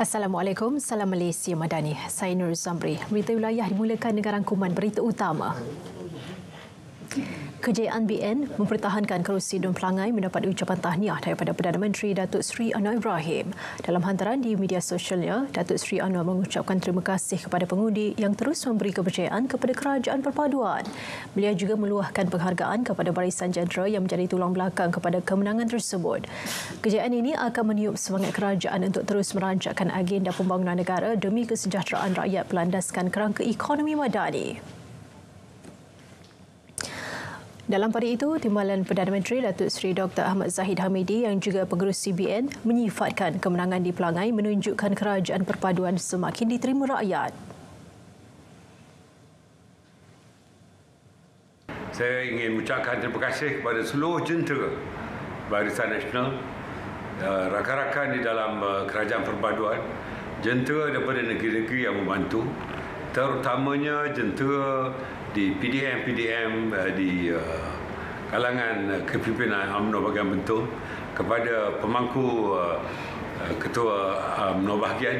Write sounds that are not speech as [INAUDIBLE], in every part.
Assalamualaikum, Salam Malaysia Madani. Saya Nur Zamri. Berita wilayah dimulakan dengan rangkuman berita utama. Kejayaan BN mempertahankan kerusi Dun Pelangai mendapat ucapan tahniah daripada Perdana Menteri Datuk Seri Anwar Ibrahim. Dalam hantaran di media sosialnya, Datuk Seri Anwar mengucapkan terima kasih kepada pengundi yang terus memberi kepercayaan kepada kerajaan perpaduan. Beliau juga meluahkan penghargaan kepada barisan jentera yang menjadi tulang belakang kepada kemenangan tersebut. Kejayaan ini akan meniup semangat kerajaan untuk terus merancangkan agenda pembangunan negara demi kesejahteraan rakyat berlandaskan kerangka ekonomi madani. Dalam pada itu, Timbalan Perdana Menteri Datuk Seri Dr. Ahmad Zahid Hamidi yang juga pengurus CBN menyifatkan kemenangan di Pelangai menunjukkan kerajaan perpaduan semakin diterima rakyat. Saya ingin mengucapkan terima kasih kepada seluruh jentera Barisan Nasional, eh, rakan-rakan di dalam eh, kerajaan perpaduan, jentera daripada negeri-negeri yang membantu, terutamanya jentera di PDM-PDM eh, di eh, kalangan eh, kepimpinan UMNO bagian bentuk kepada pemangku Ketua UMNO bahagian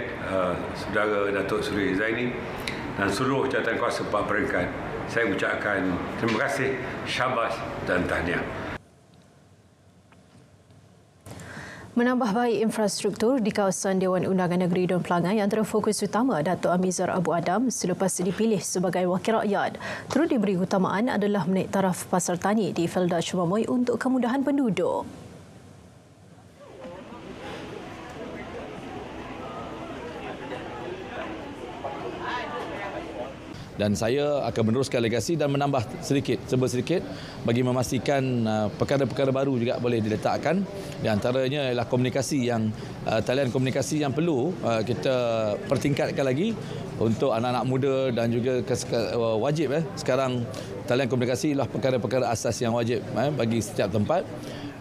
Saudara Datuk Seri Zaini dan seluruh kuasa pak peringkat saya ucapkan terima kasih syabas dan tahniah. Menambah baik infrastruktur di kawasan Dewan Undangan Negeri Dun Pelangan yang antara fokus utama Datuk Amizar Abu Adam selepas dipilih sebagai wakil rakyat. terus diberi utamaan adalah menaik taraf pasar tani di Felda Cumamoy untuk kemudahan penduduk. dan saya akan meneruskan legasi dan menambah sedikit sebab sedikit bagi memastikan uh, perkara-perkara baru juga boleh diletakkan di antaranya ialah komunikasi yang uh, talian komunikasi yang perlu uh, kita pertingkatkan lagi untuk anak-anak muda dan juga wajib eh sekarang talian komunikasi ialah perkara-perkara asas yang wajib eh bagi setiap tempat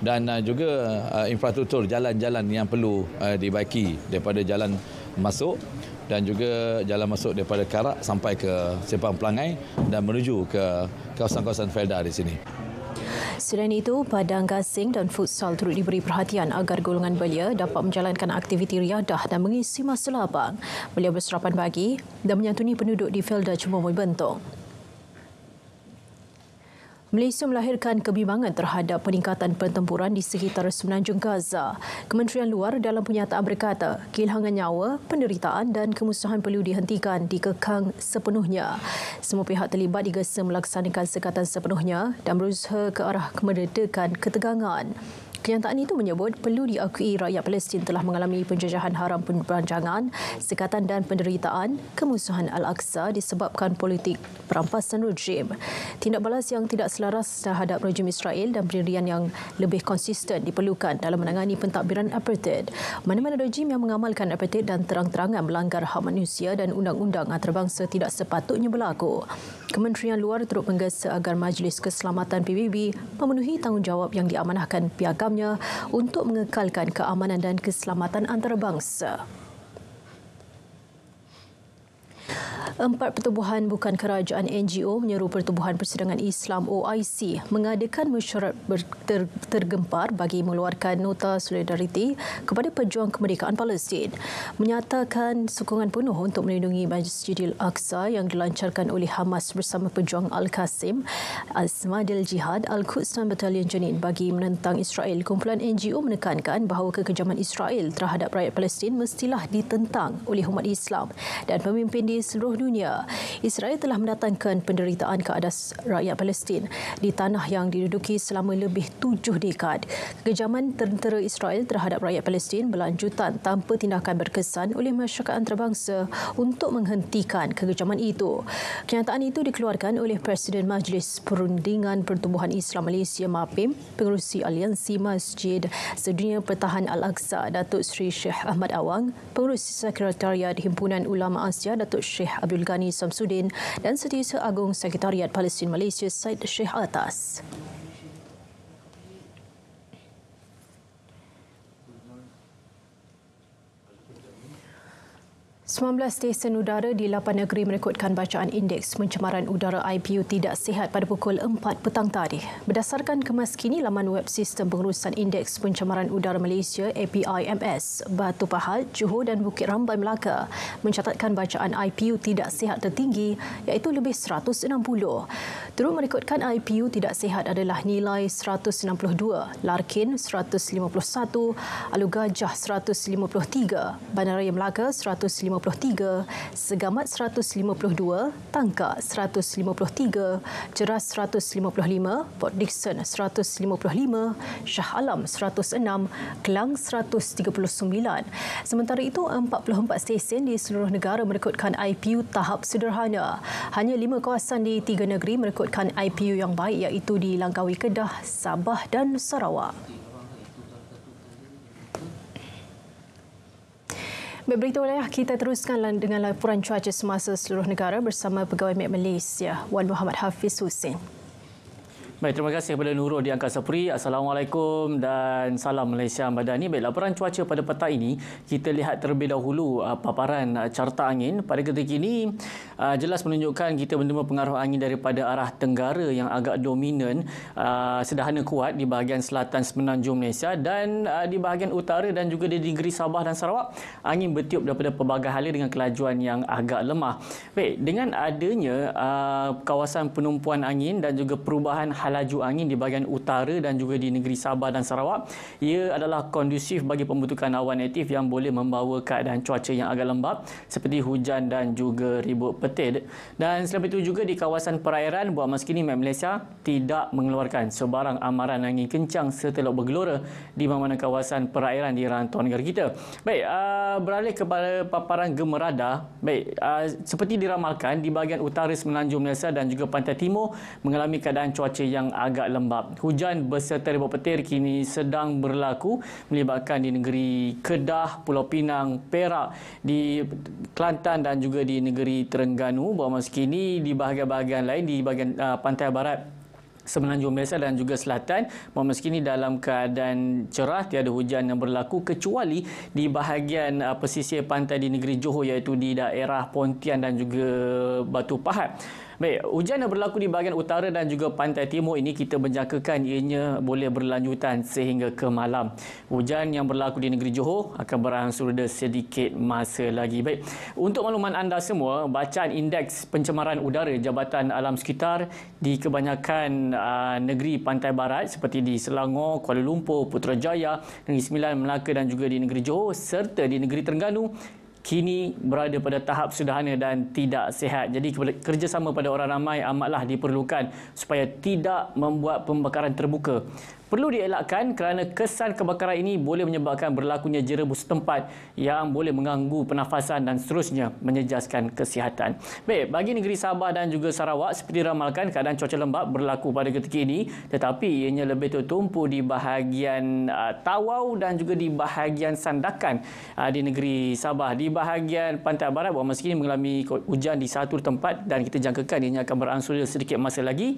dan juga infrastruktur jalan-jalan yang perlu dibaiki daripada jalan masuk dan juga jalan masuk daripada Karak sampai ke Sempang Pelangai dan menuju ke kawasan-kawasan Felda di sini. Selain itu, padang gasing dan futsal turut diberi perhatian agar golongan belia dapat menjalankan aktiviti riadah dan mengisi masa lapang. Belia berserapan bagi dan menyantuni penduduk di Felda Cuma Mui Bentong. Malaysia melahirkan kebimbangan terhadap peningkatan pertempuran di sekitar semenanjung Gaza. Kementerian Luar dalam pernyataan berkata, kehilangan nyawa, penderitaan dan kemusuhan perlu dihentikan, dikekang sepenuhnya. Semua pihak terlibat digesa melaksanakan sekatan sepenuhnya dan berusaha ke arah kemerdekaan ketegangan. Kenyataan itu menyebut perlu diakui rakyat Palestin telah mengalami penjajahan haram perancangan, sekatan dan penderitaan kemusuhan Al-Aqsa disebabkan politik perampasan rejim. Tindak balas yang tidak selaras terhadap rejim Israel dan pendirian yang lebih konsisten diperlukan dalam menangani pentadbiran apartheid. Mana-mana rejim yang mengamalkan apartheid dan terang-terangan melanggar hak manusia dan undang-undang antarabangsa tidak sepatutnya berlaku. Kementerian Luar turut menggesa agar Majlis Keselamatan PBB memenuhi tanggungjawab yang diamanahkan piagam dalamnya untuk mengekalkan keamanan dan keselamatan antarabangsa. Empat pertubuhan bukan kerajaan NGO menyeru Pertubuhan Persidangan Islam OIC mengadakan mesyuarat tergempar bagi mengeluarkan nota solidariti kepada pejuang kemerdekaan Palestin, menyatakan sokongan penuh untuk melindungi Masjidil Aqsa yang dilancarkan oleh Hamas bersama pejuang Al-Qasim Asmadil Jihad Al-Quds dan Batalion Jenin bagi menentang Israel. Kumpulan NGO menekankan bahawa kekejaman Israel terhadap rakyat Palestin mestilah ditentang oleh umat Islam dan pemimpin di seluruh dunia dunia. Israel telah mendatangkan penderitaan ke atas rakyat Palestin di tanah yang diduduki selama lebih tujuh dekad. Kejaman tentera Israel terhadap rakyat Palestin berlanjutan tanpa tindakan berkesan oleh masyarakat antarabangsa untuk menghentikan kekejaman itu. Kenyataan itu dikeluarkan oleh Presiden Majlis Perundingan Pertumbuhan Islam Malaysia MAPIM, Pengerusi Aliansi Masjid Sedunia Pertahan Al-Aqsa Datuk Sri Syekh Ahmad Awang, Pengerusi Sekretariat Himpunan Ulama Asia Datuk Syekh Abdul Abdul Ghani Samsudin dan Setiausaha Agung Sekretariat Palestin Malaysia Syed Sheikh Atas. 19 stesen udara di 8 negeri merekodkan bacaan indeks pencemaran udara IPU tidak sihat pada pukul 4 petang tadi. Berdasarkan kemaskini laman web sistem pengurusan indeks pencemaran udara Malaysia APIMS, Batu Pahat, Johor dan Bukit Rambai Melaka mencatatkan bacaan IPU tidak sihat tertinggi iaitu lebih 160. Turut merekodkan IPU tidak sihat adalah nilai 162, Larkin 151, Alugajah 153, Bandaraya Melaka 155, 153, Segamat 152, Tangka 153, Ceras 155, Port Dickson 155, Shah Alam 106, Kelang 139. Sementara itu, 44 stesen di seluruh negara merekodkan IPU tahap sederhana. Hanya lima kawasan di tiga negeri merekodkan IPU yang baik iaitu di Langkawi Kedah, Sabah dan Sarawak. Berita oleh kita teruskan dengan laporan cuaca semasa seluruh negara bersama pegawai Met Malaysia Wan Muhammad Hafiz Hussein. Baik, terima kasih kepada Nurul di Angkasa Puri. Assalamualaikum dan salam Malaysia Madani. Baik, laporan cuaca pada petang ini, kita lihat terlebih dahulu uh, paparan uh, carta angin. Pada ketika ini, uh, jelas menunjukkan kita menerima pengaruh angin daripada arah tenggara yang agak dominan, uh, sederhana kuat di bahagian selatan semenanjung Malaysia dan di bahagian utara dan juga di negeri Sabah dan Sarawak, angin bertiup daripada pelbagai halia dengan kelajuan yang agak lemah. Baik, dengan adanya kawasan penumpuan angin dan juga perubahan hal Laju angin di bahagian utara dan juga di negeri Sabah dan Sarawak. Ia adalah kondusif bagi pembentukan awan aktif yang boleh membawa keadaan cuaca yang agak lembap seperti hujan dan juga ribut petir. Dan selain itu juga di kawasan perairan buat masa kini Met Malaysia tidak mengeluarkan sebarang amaran angin kencang setelah bergelora di mana-mana kawasan perairan di rantau negara kita. Baik, ah, beralih kepada paparan gemerada. Baik, ah, seperti diramalkan di bahagian utara semenanjung Malaysia dan juga pantai timur mengalami keadaan cuaca yang yang agak lembap. Hujan berserta ribut petir kini sedang berlaku melibatkan di negeri Kedah, Pulau Pinang, Perak, di Kelantan dan juga di negeri Terengganu. Bawa masa kini di bahagian-bahagian lain di bahagian uh, pantai barat Semenanjung Malaysia dan juga Selatan ini dalam keadaan cerah tiada hujan yang berlaku kecuali di bahagian uh, pesisir pantai di negeri Johor iaitu di daerah Pontian dan juga Batu Pahat Baik, hujan yang berlaku di bahagian utara dan juga pantai timur ini kita menjangkakan ianya boleh berlanjutan sehingga ke malam. Hujan yang berlaku di negeri Johor akan berangsur reda sedikit masa lagi. Baik, untuk makluman anda semua, bacaan indeks pencemaran udara Jabatan Alam Sekitar di kebanyakan aa, negeri pantai barat seperti di Selangor, Kuala Lumpur, Putrajaya, Negeri Sembilan, Melaka dan juga di negeri Johor serta di negeri Terengganu kini berada pada tahap sederhana dan tidak sihat. Jadi kerjasama pada orang ramai amatlah diperlukan supaya tidak membuat pembakaran terbuka perlu dielakkan kerana kesan kebakaran ini boleh menyebabkan berlakunya jerebus setempat yang boleh mengganggu penafasan dan seterusnya menyejaskan kesihatan. Baik, bagi negeri Sabah dan juga Sarawak seperti ramalkan keadaan cuaca lembap berlaku pada ketika ini tetapi ianya lebih tertumpu di bahagian uh, Tawau dan juga di bahagian Sandakan uh, di negeri Sabah. Di bahagian Pantai Barat buat masa ini mengalami hujan di satu tempat dan kita jangkakan ianya akan beransur sedikit masa lagi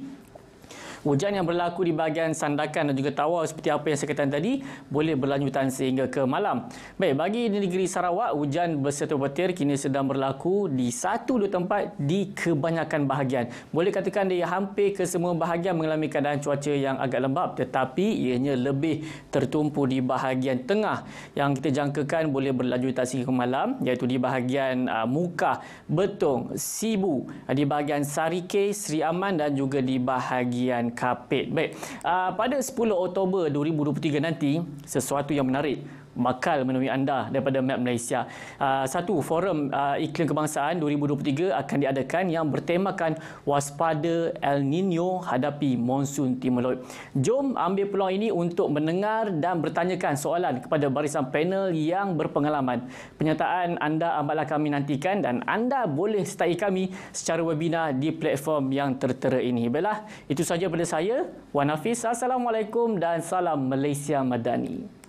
hujan yang berlaku di bahagian Sandakan dan juga Tawau seperti apa yang saya katakan tadi boleh berlanjutan sehingga ke malam. Baik, bagi negeri Sarawak, hujan berserta petir kini sedang berlaku di satu dua tempat di kebanyakan bahagian. Boleh katakan dia hampir ke semua bahagian mengalami keadaan cuaca yang agak lembap tetapi ianya lebih tertumpu di bahagian tengah yang kita jangkakan boleh berlanjutan sehingga ke malam iaitu di bahagian uh, Muka, Betong, Sibu, di bahagian Sarike, Sri Aman dan juga di bahagian karpet. Baik, uh, pada 10 Oktober 2023 nanti, sesuatu yang menarik bakal menemui anda daripada Map Malaysia. Ah, satu, Forum ah, Iklim Kebangsaan 2023 akan diadakan yang bertemakan Waspada El Nino Hadapi Monsun Timur Laut. Jom ambil peluang ini untuk mendengar dan bertanyakan soalan kepada barisan panel yang berpengalaman. Penyataan anda amatlah kami nantikan dan anda boleh setai kami secara webinar di platform yang tertera ini. Baiklah, itu sahaja daripada saya. Wan Hafiz, Assalamualaikum dan Salam Malaysia Madani.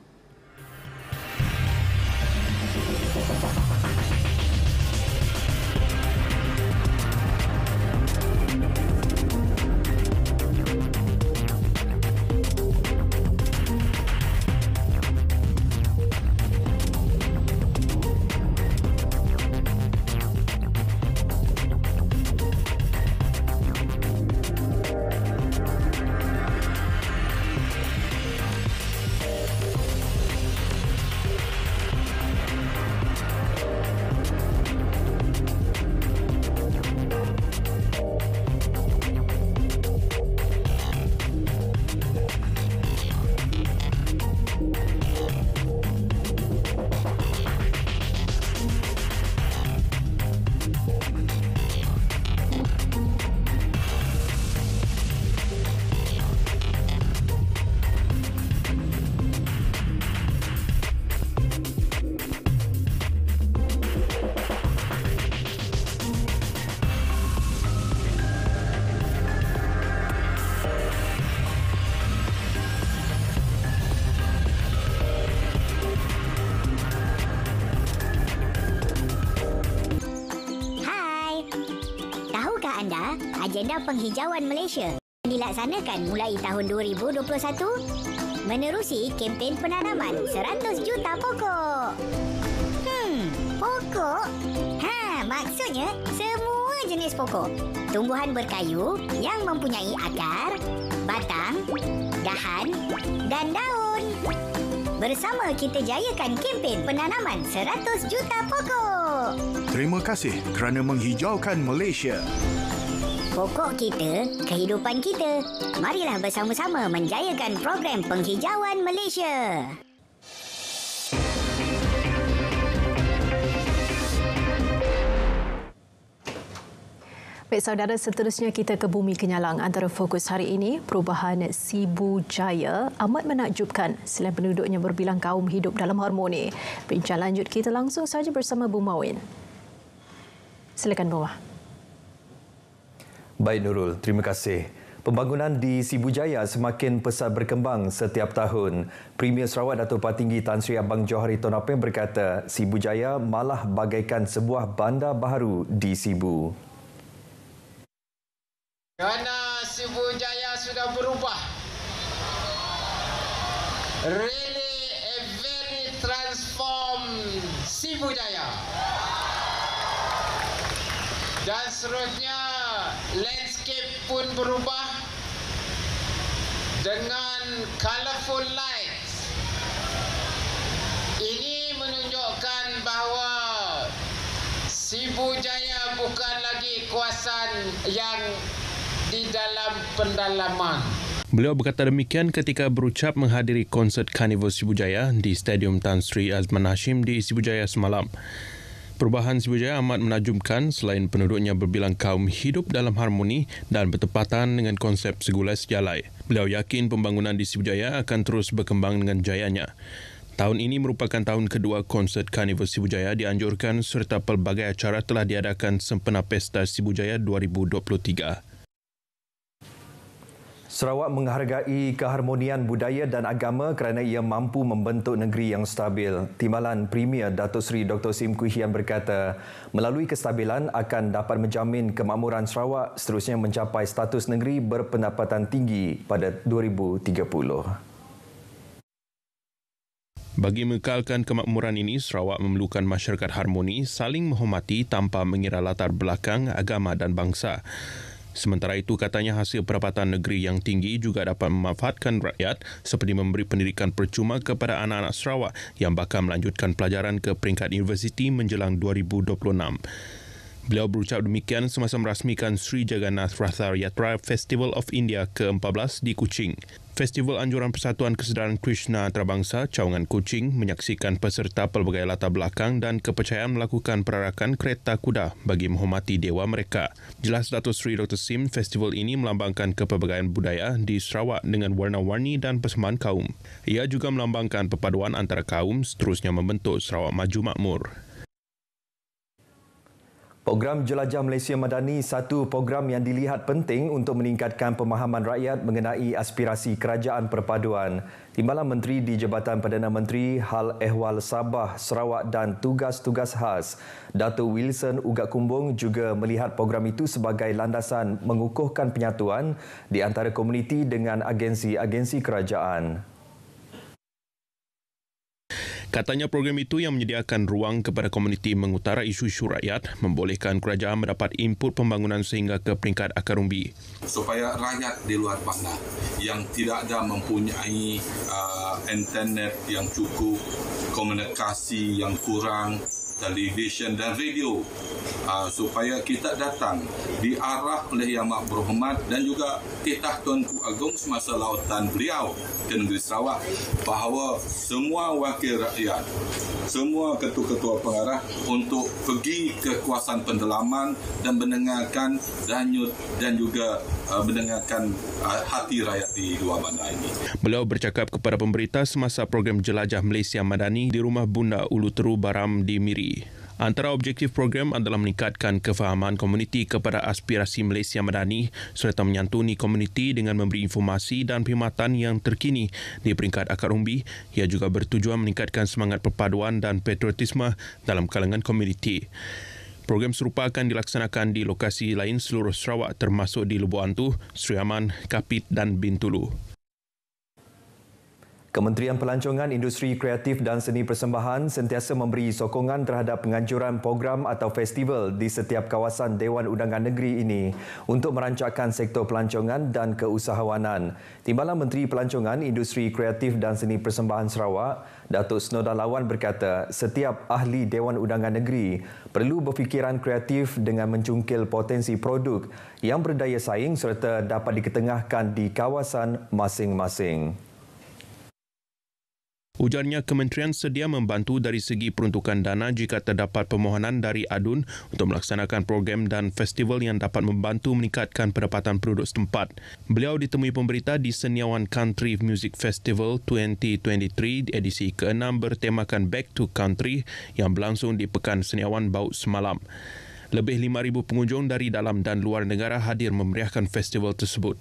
anda agenda penghijauan Malaysia dilaksanakan mulai tahun 2021 menerusi kempen penanaman 100 juta pokok. Hmm, pokok? Ha, maksudnya semua jenis pokok. Tumbuhan berkayu yang mempunyai akar, batang, dahan dan daun. Bersama kita jayakan kempen penanaman 100 juta pokok. Terima kasih kerana menghijaukan Malaysia pokok kita, kehidupan kita. Marilah bersama-sama menjayakan program penghijauan Malaysia. Baik saudara, seterusnya kita ke bumi kenyalang. Antara fokus hari ini, perubahan Sibu Jaya amat menakjubkan selain penduduknya berbilang kaum hidup dalam harmoni. Bincang lanjut kita langsung saja bersama Bu Mawin. Silakan Bu Mawin. Baik Nurul, terima kasih. Pembangunan di Sibu Jaya semakin pesat berkembang setiap tahun. Premier Sarawak Datuk Patinggi Tan Sri Abang Johari Tun berkata, Sibu Jaya malah bagaikan sebuah bandar baru di Sibu. Kerana Sibu Jaya sudah berubah. Really a very transform Sibu Jaya. Dan seterusnya landscape pun berubah dengan colourful lights ini menunjukkan bahawa Sibu Jaya bukan lagi kuasan yang di dalam pendalaman Beliau berkata demikian ketika berucap menghadiri konsert Carnival Sibu Jaya di Stadium Tan Sri Azman Hashim di Sibu Jaya semalam. Perubahan Sriwijaya amat menajubkan selain penduduknya berbilang kaum hidup dalam harmoni dan bertepatan dengan konsep segulai sejalai. Beliau yakin pembangunan di Sriwijaya akan terus berkembang dengan jayanya. Tahun ini merupakan tahun kedua konsert Carnival Sibujaya dianjurkan serta pelbagai acara telah diadakan sempena Pesta Sibujaya 2023. Sarawak menghargai keharmonian budaya dan agama kerana ia mampu membentuk negeri yang stabil. Timbalan Premier Datuk Seri Dr. Sim Kui Hian berkata, melalui kestabilan akan dapat menjamin kemakmuran Sarawak seterusnya mencapai status negeri berpendapatan tinggi pada 2030. Bagi mengekalkan kemakmuran ini, Sarawak memerlukan masyarakat harmoni saling menghormati tanpa mengira latar belakang agama dan bangsa. Sementara itu katanya hasil perapatan negeri yang tinggi juga dapat memanfaatkan rakyat seperti memberi pendidikan percuma kepada anak-anak Sarawak yang bakal melanjutkan pelajaran ke peringkat universiti menjelang 2026. Beliau berucap demikian semasa merasmikan Sri Jagannath Ratha Yatra Festival of India ke-14 di Kuching. Festival Anjuran Persatuan Kesedaran Krishna Antarabangsa Cawangan Kucing menyaksikan peserta pelbagai latar belakang dan kepercayaan melakukan perarakan kereta kuda bagi menghormati dewa mereka. Jelas Datuk Sri Dr. Sim, festival ini melambangkan kepelbagaian budaya di Sarawak dengan warna-warni dan persembahan kaum. Ia juga melambangkan perpaduan antara kaum seterusnya membentuk Sarawak Maju Makmur. Program Jelajah Malaysia Madani satu program yang dilihat penting untuk meningkatkan pemahaman rakyat mengenai aspirasi kerajaan perpaduan. Timbalan Menteri di Jabatan Perdana Menteri Hal Ehwal Sabah, Sarawak dan Tugas-Tugas Khas, Datuk Wilson Uga Kumbung juga melihat program itu sebagai landasan mengukuhkan penyatuan di antara komuniti dengan agensi-agensi kerajaan. Katanya program itu yang menyediakan ruang kepada komuniti mengutara isu-isu rakyat membolehkan kerajaan mendapat input pembangunan sehingga ke peringkat akar umbi. Supaya rakyat di luar bandar yang tidak ada mempunyai uh, internet yang cukup, komunikasi yang kurang, televisyen dan radio uh, supaya kita datang diarah oleh Yang Maha Berhormat dan juga titah Tuanku Agong semasa lautan beliau ke negeri Sarawak bahawa semua wakil rakyat semua ketua-ketua pengarah untuk pergi ke kawasan pendalaman dan mendengarkan danyut dan juga uh, mendengarkan uh, hati rakyat di dua bandar ini. Beliau bercakap kepada pemberita semasa program Jelajah Malaysia Madani di rumah Bunda Ulu Teru Baram di Miri. Antara objektif program adalah meningkatkan kefahaman komuniti kepada aspirasi Malaysia Madani serta menyantuni komuniti dengan memberi informasi dan perkhidmatan yang terkini di peringkat akar umbi. Ia juga bertujuan meningkatkan semangat perpaduan dan patriotisme dalam kalangan komuniti. Program serupa akan dilaksanakan di lokasi lain seluruh Sarawak termasuk di Lubuk Antu, Sri Aman, Kapit dan Bintulu. Kementerian Pelancongan Industri Kreatif dan Seni Persembahan sentiasa memberi sokongan terhadap penganjuran program atau festival di setiap kawasan Dewan Undangan Negeri ini untuk merancangkan sektor pelancongan dan keusahawanan. Timbalan Menteri Pelancongan Industri Kreatif dan Seni Persembahan Sarawak, Datuk Snoda Lawan berkata, setiap ahli Dewan Undangan Negeri perlu berfikiran kreatif dengan mencungkil potensi produk yang berdaya saing serta dapat diketengahkan di kawasan masing-masing. Ujarnya kementerian sedia membantu dari segi peruntukan dana jika terdapat permohonan dari ADUN untuk melaksanakan program dan festival yang dapat membantu meningkatkan pendapatan penduduk setempat. Beliau ditemui pemberita di Seniawan Country Music Festival 2023 edisi ke-6 bertemakan Back to Country yang berlangsung di Pekan Seniawan Baut semalam. Lebih 5,000 pengunjung dari dalam dan luar negara hadir memeriahkan festival tersebut.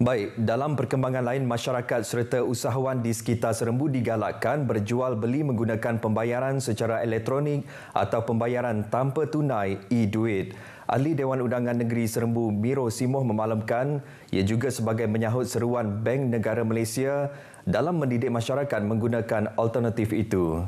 Baik, dalam perkembangan lain masyarakat serta usahawan di sekitar Serembu digalakkan berjual beli menggunakan pembayaran secara elektronik atau pembayaran tanpa tunai e-duit. Ahli Dewan Undangan Negeri Serembu Miro Simoh memalamkan ia juga sebagai menyahut seruan Bank Negara Malaysia dalam mendidik masyarakat menggunakan alternatif itu.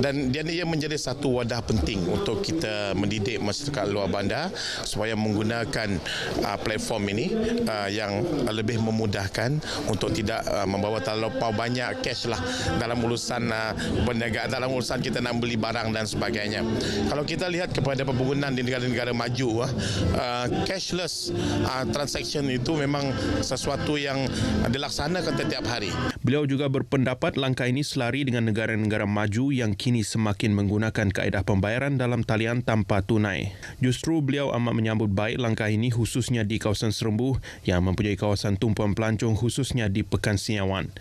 dan dia ia menjadi satu wadah penting untuk kita mendidik masyarakat luar bandar supaya menggunakan uh, platform ini uh, yang lebih memudahkan untuk tidak uh, membawa terlalu banyak cash lah dalam urusan uh, berniaga dalam urusan kita nak beli barang dan sebagainya. Kalau kita lihat kepada pembangunan di negara-negara maju uh, uh, cashless uh, transaction itu memang sesuatu yang dilaksanakan setiap hari. Beliau juga berpendapat langkah ini selari dengan negara-negara maju yang kini kini semakin menggunakan kaedah pembayaran dalam talian tanpa tunai. Justru beliau amat menyambut baik langkah ini khususnya di kawasan Serembu yang mempunyai kawasan tumpuan pelancong khususnya di Pekan Siawan.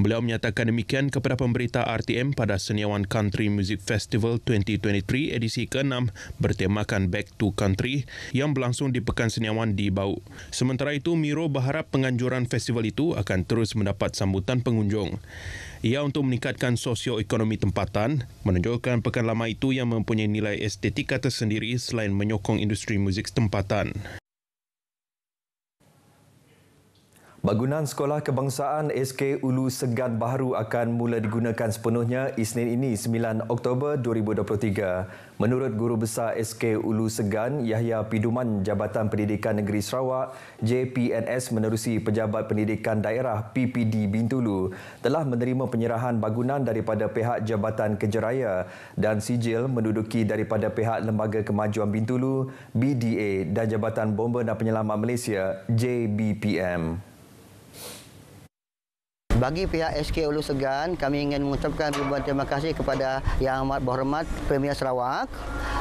Beliau menyatakan demikian kepada pemberita RTM pada Seniawan Country Music Festival 2023 edisi ke-6 bertemakan Back to Country yang berlangsung di Pekan Seniawan di Bau. Sementara itu, Miro berharap penganjuran festival itu akan terus mendapat sambutan pengunjung. Ia untuk meningkatkan sosioekonomi tempatan, menunjukkan pekan lama itu yang mempunyai nilai estetika tersendiri selain menyokong industri muzik tempatan. Bangunan Sekolah Kebangsaan SK Ulu Segan Baharu akan mula digunakan sepenuhnya Isnin ini 9 Oktober 2023. Menurut Guru Besar SK Ulu Segan Yahya Piduman Jabatan Pendidikan Negeri Sarawak JPNS menerusi Pejabat Pendidikan Daerah PPD Bintulu telah menerima penyerahan bangunan daripada pihak Jabatan Kejeraya dan sijil menduduki daripada pihak Lembaga Kemajuan Bintulu BDA dan Jabatan Bomba dan Penyelamat Malaysia JBPM. Bagi pihak SK Ulu Segan, kami ingin mengucapkan ribuan terima kasih kepada Yang Amat Berhormat Premier Sarawak,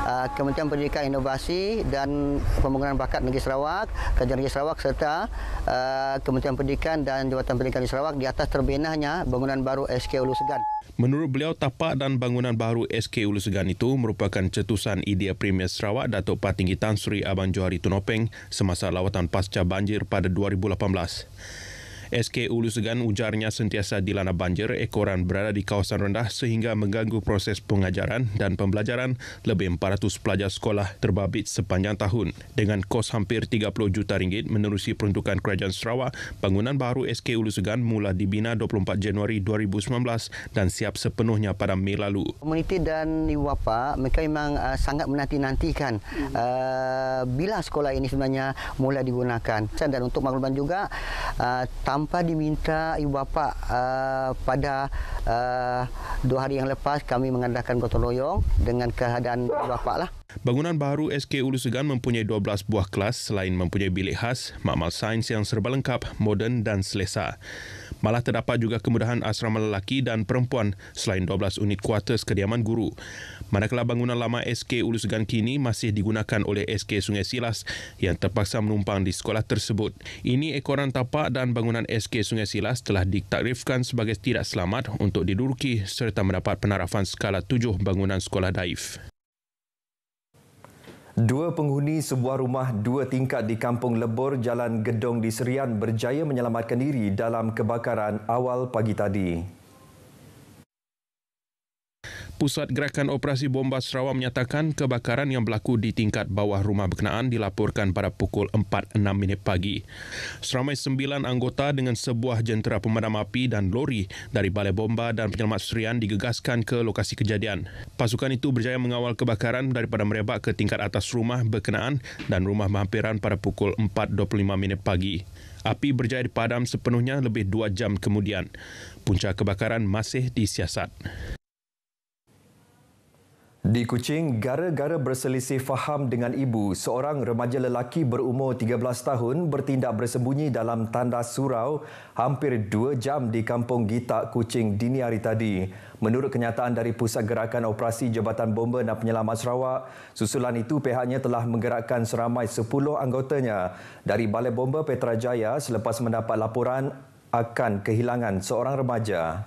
uh, Kementerian Pendidikan Inovasi dan Pembangunan Bakat Negeri Sarawak, Kerajaan Negeri Sarawak serta uh, Kementerian Pendidikan dan Jawatan Pendidikan Negeri Sarawak di atas terbinahnya bangunan baru SK Ulu Segan. Menurut beliau, tapak dan bangunan baru SK Ulu Segan itu merupakan cetusan idea Premier Sarawak Datuk Patinggi Tan Sri Abang Johari Tunopeng semasa lawatan pasca banjir pada 2018. SK Ulu Segan ujarnya sentiasa dilanda banjir, ekoran berada di kawasan rendah sehingga mengganggu proses pengajaran dan pembelajaran lebih 400 pelajar sekolah terbabit sepanjang tahun. Dengan kos hampir 30 juta ringgit menerusi peruntukan Kerajaan Sarawak, bangunan baru SK Ulu Segan mula dibina 24 Januari 2019 dan siap sepenuhnya pada Mei lalu. Komuniti dan ibu bapa mereka memang uh, sangat menanti-nantikan uh, bila sekolah ini sebenarnya mula digunakan. Dan untuk makluman juga, uh, tanpa diminta ibu bapa uh, pada uh, dua hari yang lepas kami mengadakan gotong royong dengan keadaan ibu bapa lah. Bangunan baru SK Ulu Segan mempunyai 12 buah kelas selain mempunyai bilik khas, makmal sains yang serba lengkap, moden dan selesa. Malah terdapat juga kemudahan asrama lelaki dan perempuan selain 12 unit kuartus kediaman guru. Manakala bangunan lama SK Ulu Segan kini masih digunakan oleh SK Sungai Silas yang terpaksa menumpang di sekolah tersebut. Ini ekoran tapak dan bangunan SK Sungai Silas telah ditakrifkan sebagai tidak selamat untuk diduruki serta mendapat penarafan skala tujuh bangunan sekolah daif. Dua penghuni sebuah rumah dua tingkat di Kampung Lebur, Jalan Gedong di Serian berjaya menyelamatkan diri dalam kebakaran awal pagi tadi. Pusat Gerakan Operasi Bomba Sarawak menyatakan kebakaran yang berlaku di tingkat bawah rumah berkenaan dilaporkan pada pukul 4.06 pagi. Seramai sembilan anggota dengan sebuah jentera pemadam api dan lori dari Balai Bomba dan Penyelamat Serian digegaskan ke lokasi kejadian. Pasukan itu berjaya mengawal kebakaran daripada merebak ke tingkat atas rumah berkenaan dan rumah berhampiran pada pukul 4.25 pagi. Api berjaya dipadam sepenuhnya lebih dua jam kemudian. Punca kebakaran masih disiasat. Di Kuching, gara-gara berselisih faham dengan ibu, seorang remaja lelaki berumur 13 tahun bertindak bersembunyi dalam tandas surau hampir 2 jam di kampung Gita Kuching dini hari tadi. Menurut kenyataan dari Pusat Gerakan Operasi Jabatan Bomba dan Penyelamat Sarawak, susulan itu pihaknya telah menggerakkan seramai 10 anggotanya dari Balai Bomba Petrajaya selepas mendapat laporan akan kehilangan seorang remaja.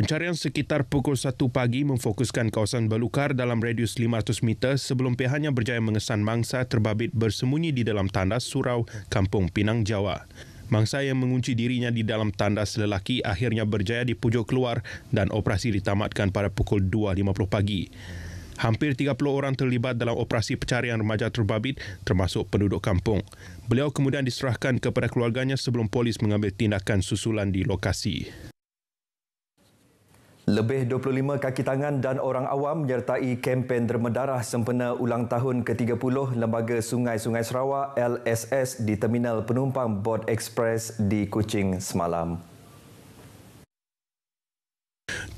Pencarian sekitar pukul 1 pagi memfokuskan kawasan Balukar dalam radius 500 meter sebelum pihaknya berjaya mengesan mangsa terbabit bersembunyi di dalam tandas surau Kampung Pinang Jawa. Mangsa yang mengunci dirinya di dalam tandas lelaki akhirnya berjaya dipujuk keluar dan operasi ditamatkan pada pukul 2.50 pagi. Hampir 30 orang terlibat dalam operasi pencarian remaja terbabit termasuk penduduk kampung. Beliau kemudian diserahkan kepada keluarganya sebelum polis mengambil tindakan susulan di lokasi. Lebih 25 kaki tangan dan orang awam menyertai kempen derma darah sempena ulang tahun ke-30 Lembaga Sungai-Sungai Sarawak LSS di Terminal Penumpang Bot Express di Kuching semalam.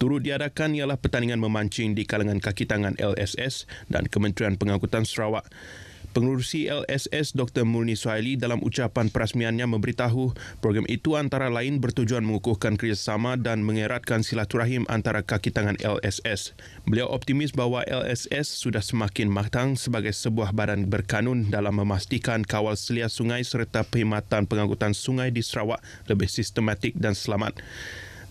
Turut diadakan ialah pertandingan memancing di kalangan kaki tangan LSS dan Kementerian Pengangkutan Sarawak. Pengurusi LSS Dr. Murni Suhaili dalam ucapan perasmiannya memberitahu program itu antara lain bertujuan mengukuhkan kerjasama dan mengeratkan silaturahim antara kaki tangan LSS. Beliau optimis bahawa LSS sudah semakin matang sebagai sebuah badan berkanun dalam memastikan kawal selia sungai serta perkhidmatan pengangkutan sungai di Sarawak lebih sistematik dan selamat.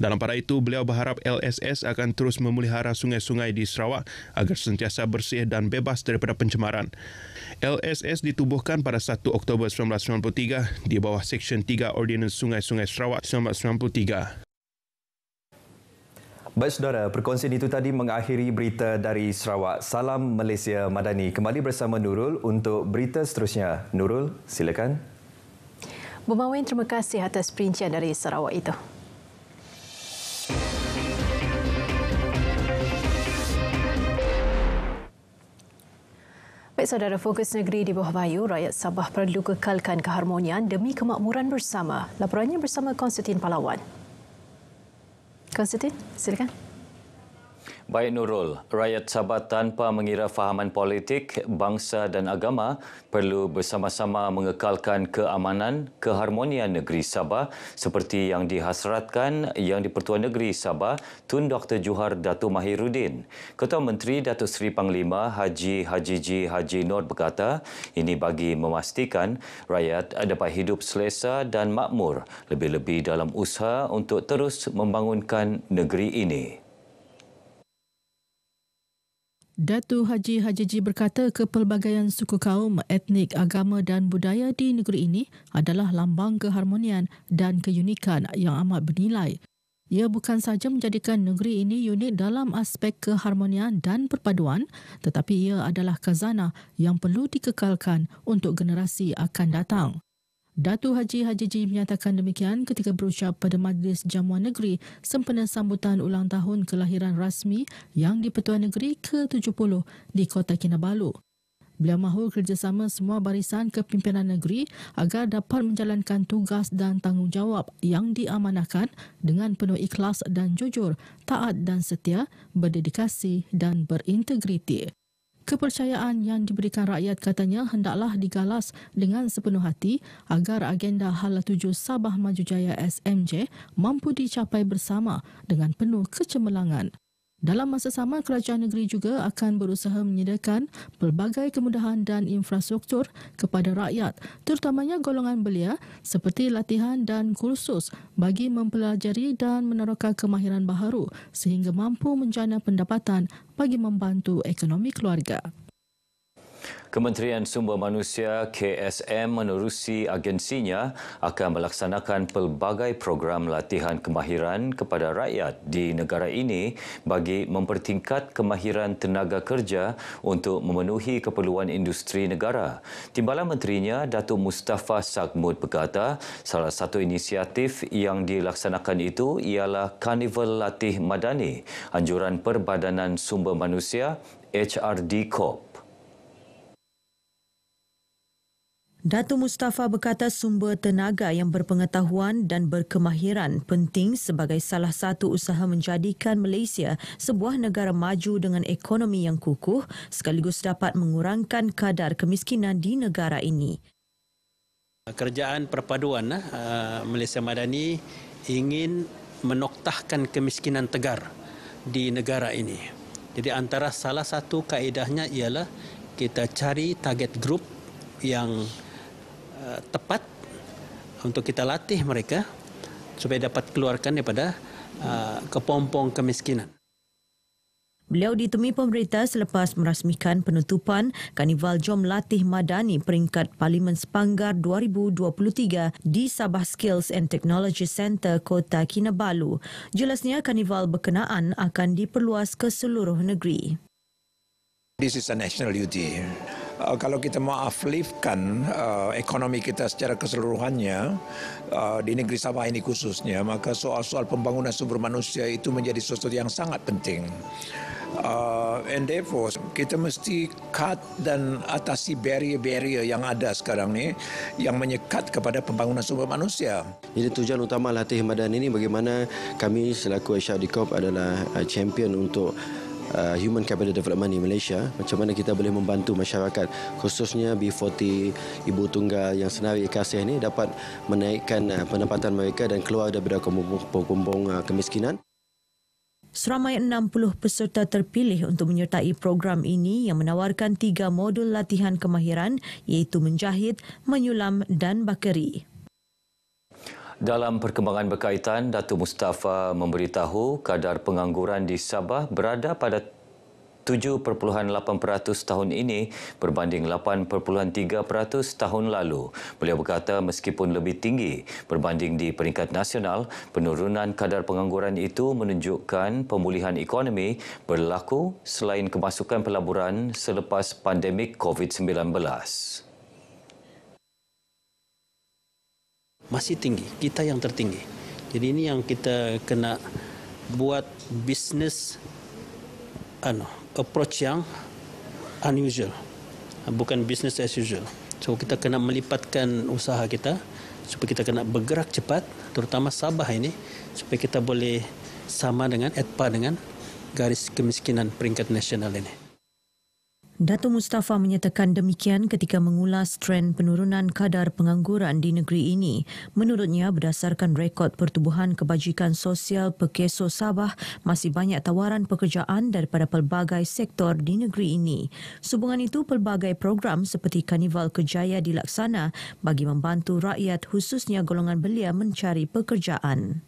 Dalam pada itu, beliau berharap LSS akan terus memelihara sungai-sungai di Sarawak agar sentiasa bersih dan bebas daripada pencemaran. LSS ditubuhkan pada 1 Oktober 1993 di bawah Seksyen 3 Ordinans Sungai-Sungai Sarawak 1993. Baik saudara, perkongsian itu tadi mengakhiri berita dari Sarawak. Salam Malaysia Madani. Kembali bersama Nurul untuk berita seterusnya. Nurul, silakan. Bumawin, terima kasih atas perincian dari Sarawak itu. Baik saudara fokus negeri di bawah bayu, rakyat Sabah perlu kekalkan keharmonian demi kemakmuran bersama. Laporannya bersama Konstantin Palawan. Konstantin, silakan. Baik Nurul, rakyat Sabah tanpa mengira fahaman politik, bangsa dan agama perlu bersama-sama mengekalkan keamanan, keharmonian negeri Sabah seperti yang dihasratkan Yang di-Pertuan Negeri Sabah Tun Dr. Johar Datu Mahirudin. Ketua Menteri Datuk Seri Panglima Haji Haji G. Haji Nur berkata ini bagi memastikan rakyat dapat hidup selesa dan makmur lebih-lebih dalam usaha untuk terus membangunkan negeri ini. Datu Haji Hajiji berkata kepelbagaian suku kaum, etnik, agama dan budaya di negeri ini adalah lambang keharmonian dan keunikan yang amat bernilai. Ia bukan sahaja menjadikan negeri ini unik dalam aspek keharmonian dan perpaduan, tetapi ia adalah kazana yang perlu dikekalkan untuk generasi akan datang. Datu Haji Haji Ji menyatakan demikian ketika berucap pada Majlis Jamuan Negeri sempena sambutan ulang tahun kelahiran rasmi yang di-Pertuan Negeri ke-70 di Kota Kinabalu. Beliau mahu kerjasama semua barisan kepimpinan negeri agar dapat menjalankan tugas dan tanggungjawab yang diamanahkan dengan penuh ikhlas dan jujur, taat dan setia, berdedikasi dan berintegriti. Kepercayaan yang diberikan rakyat katanya hendaklah digalas dengan sepenuh hati agar agenda hal Tuju Sabah Maju Jaya SMJ mampu dicapai bersama dengan penuh kecemerlangan. Dalam masa sama, kerajaan negeri juga akan berusaha menyediakan pelbagai kemudahan dan infrastruktur kepada rakyat, terutamanya golongan belia seperti latihan dan kursus bagi mempelajari dan meneroka kemahiran baharu sehingga mampu menjana pendapatan bagi membantu ekonomi keluarga. Kementerian Sumber Manusia KSM menerusi agensinya akan melaksanakan pelbagai program latihan kemahiran kepada rakyat di negara ini bagi mempertingkat kemahiran tenaga kerja untuk memenuhi keperluan industri negara. Timbalan Menterinya Datuk Mustafa Sagmud berkata salah satu inisiatif yang dilaksanakan itu ialah Carnival Latih Madani, anjuran Perbadanan Sumber Manusia HRD Corp. Datu Mustafa berkata sumber tenaga yang berpengetahuan dan berkemahiran penting sebagai salah satu usaha menjadikan Malaysia sebuah negara maju dengan ekonomi yang kukuh sekaligus dapat mengurangkan kadar kemiskinan di negara ini. Kerjaan perpaduan eh, eh, Malaysia Madani ingin menoktahkan kemiskinan tegar di negara ini. Jadi antara salah satu kaedahnya ialah kita cari target group yang tepat untuk kita latih mereka supaya dapat keluarkan daripada uh, kepompong kemiskinan. Beliau ditemui pemerintah selepas merasmikan penutupan Karnival Jom Latih Madani peringkat Parlimen Sepanggar 2023 di Sabah Skills and Technology Center Kota Kinabalu. Jelasnya karnival berkenaan akan diperluas ke seluruh negeri. This is a national duty uh, kalau kita mau afliftkan uh, eh, ekonomi kita secara keseluruhannya uh, di negeri Sabah ini khususnya, maka soal-soal pembangunan sumber manusia itu menjadi sesuatu yang sangat penting. Uh, and therefore, kita mesti cut dan atasi barrier-barrier yang ada sekarang ni yang menyekat kepada pembangunan sumber manusia. Jadi tujuan utama latihan badan ini bagaimana kami selaku Asyadikop adalah champion untuk uh, human capital development di Malaysia macam mana kita boleh membantu masyarakat khususnya B40 ibu tunggal yang senarai kasih ini dapat menaikkan uh, pendapatan mereka dan keluar daripada kumpung-kumpung uh, kemiskinan Seramai 60 peserta terpilih untuk menyertai program ini yang menawarkan tiga modul latihan kemahiran iaitu menjahit, menyulam dan bakeri. Dalam perkembangan berkaitan, Datuk Mustafa memberitahu kadar pengangguran di Sabah berada pada 7.8% tahun ini berbanding 8.3% tahun lalu. Beliau berkata meskipun lebih tinggi berbanding di peringkat nasional, penurunan kadar pengangguran itu menunjukkan pemulihan ekonomi berlaku selain kemasukan pelaburan selepas pandemik COVID-19. masih tinggi. Kita yang tertinggi. Jadi ini yang kita kena buat bisnes ano, approach yang unusual. Bukan bisnes as usual. So kita kena melipatkan usaha kita supaya kita kena bergerak cepat terutama Sabah ini supaya kita boleh sama dengan etpa dengan garis kemiskinan peringkat nasional ini. Dato Mustafa menyatakan demikian ketika mengulas tren penurunan kadar pengangguran di negeri ini. Menurutnya, berdasarkan rekod pertubuhan kebajikan sosial Pekeso Sabah, masih banyak tawaran pekerjaan daripada pelbagai sektor di negeri ini. Subungan itu, pelbagai program seperti Karnival Kejaya dilaksana bagi membantu rakyat khususnya golongan belia mencari pekerjaan.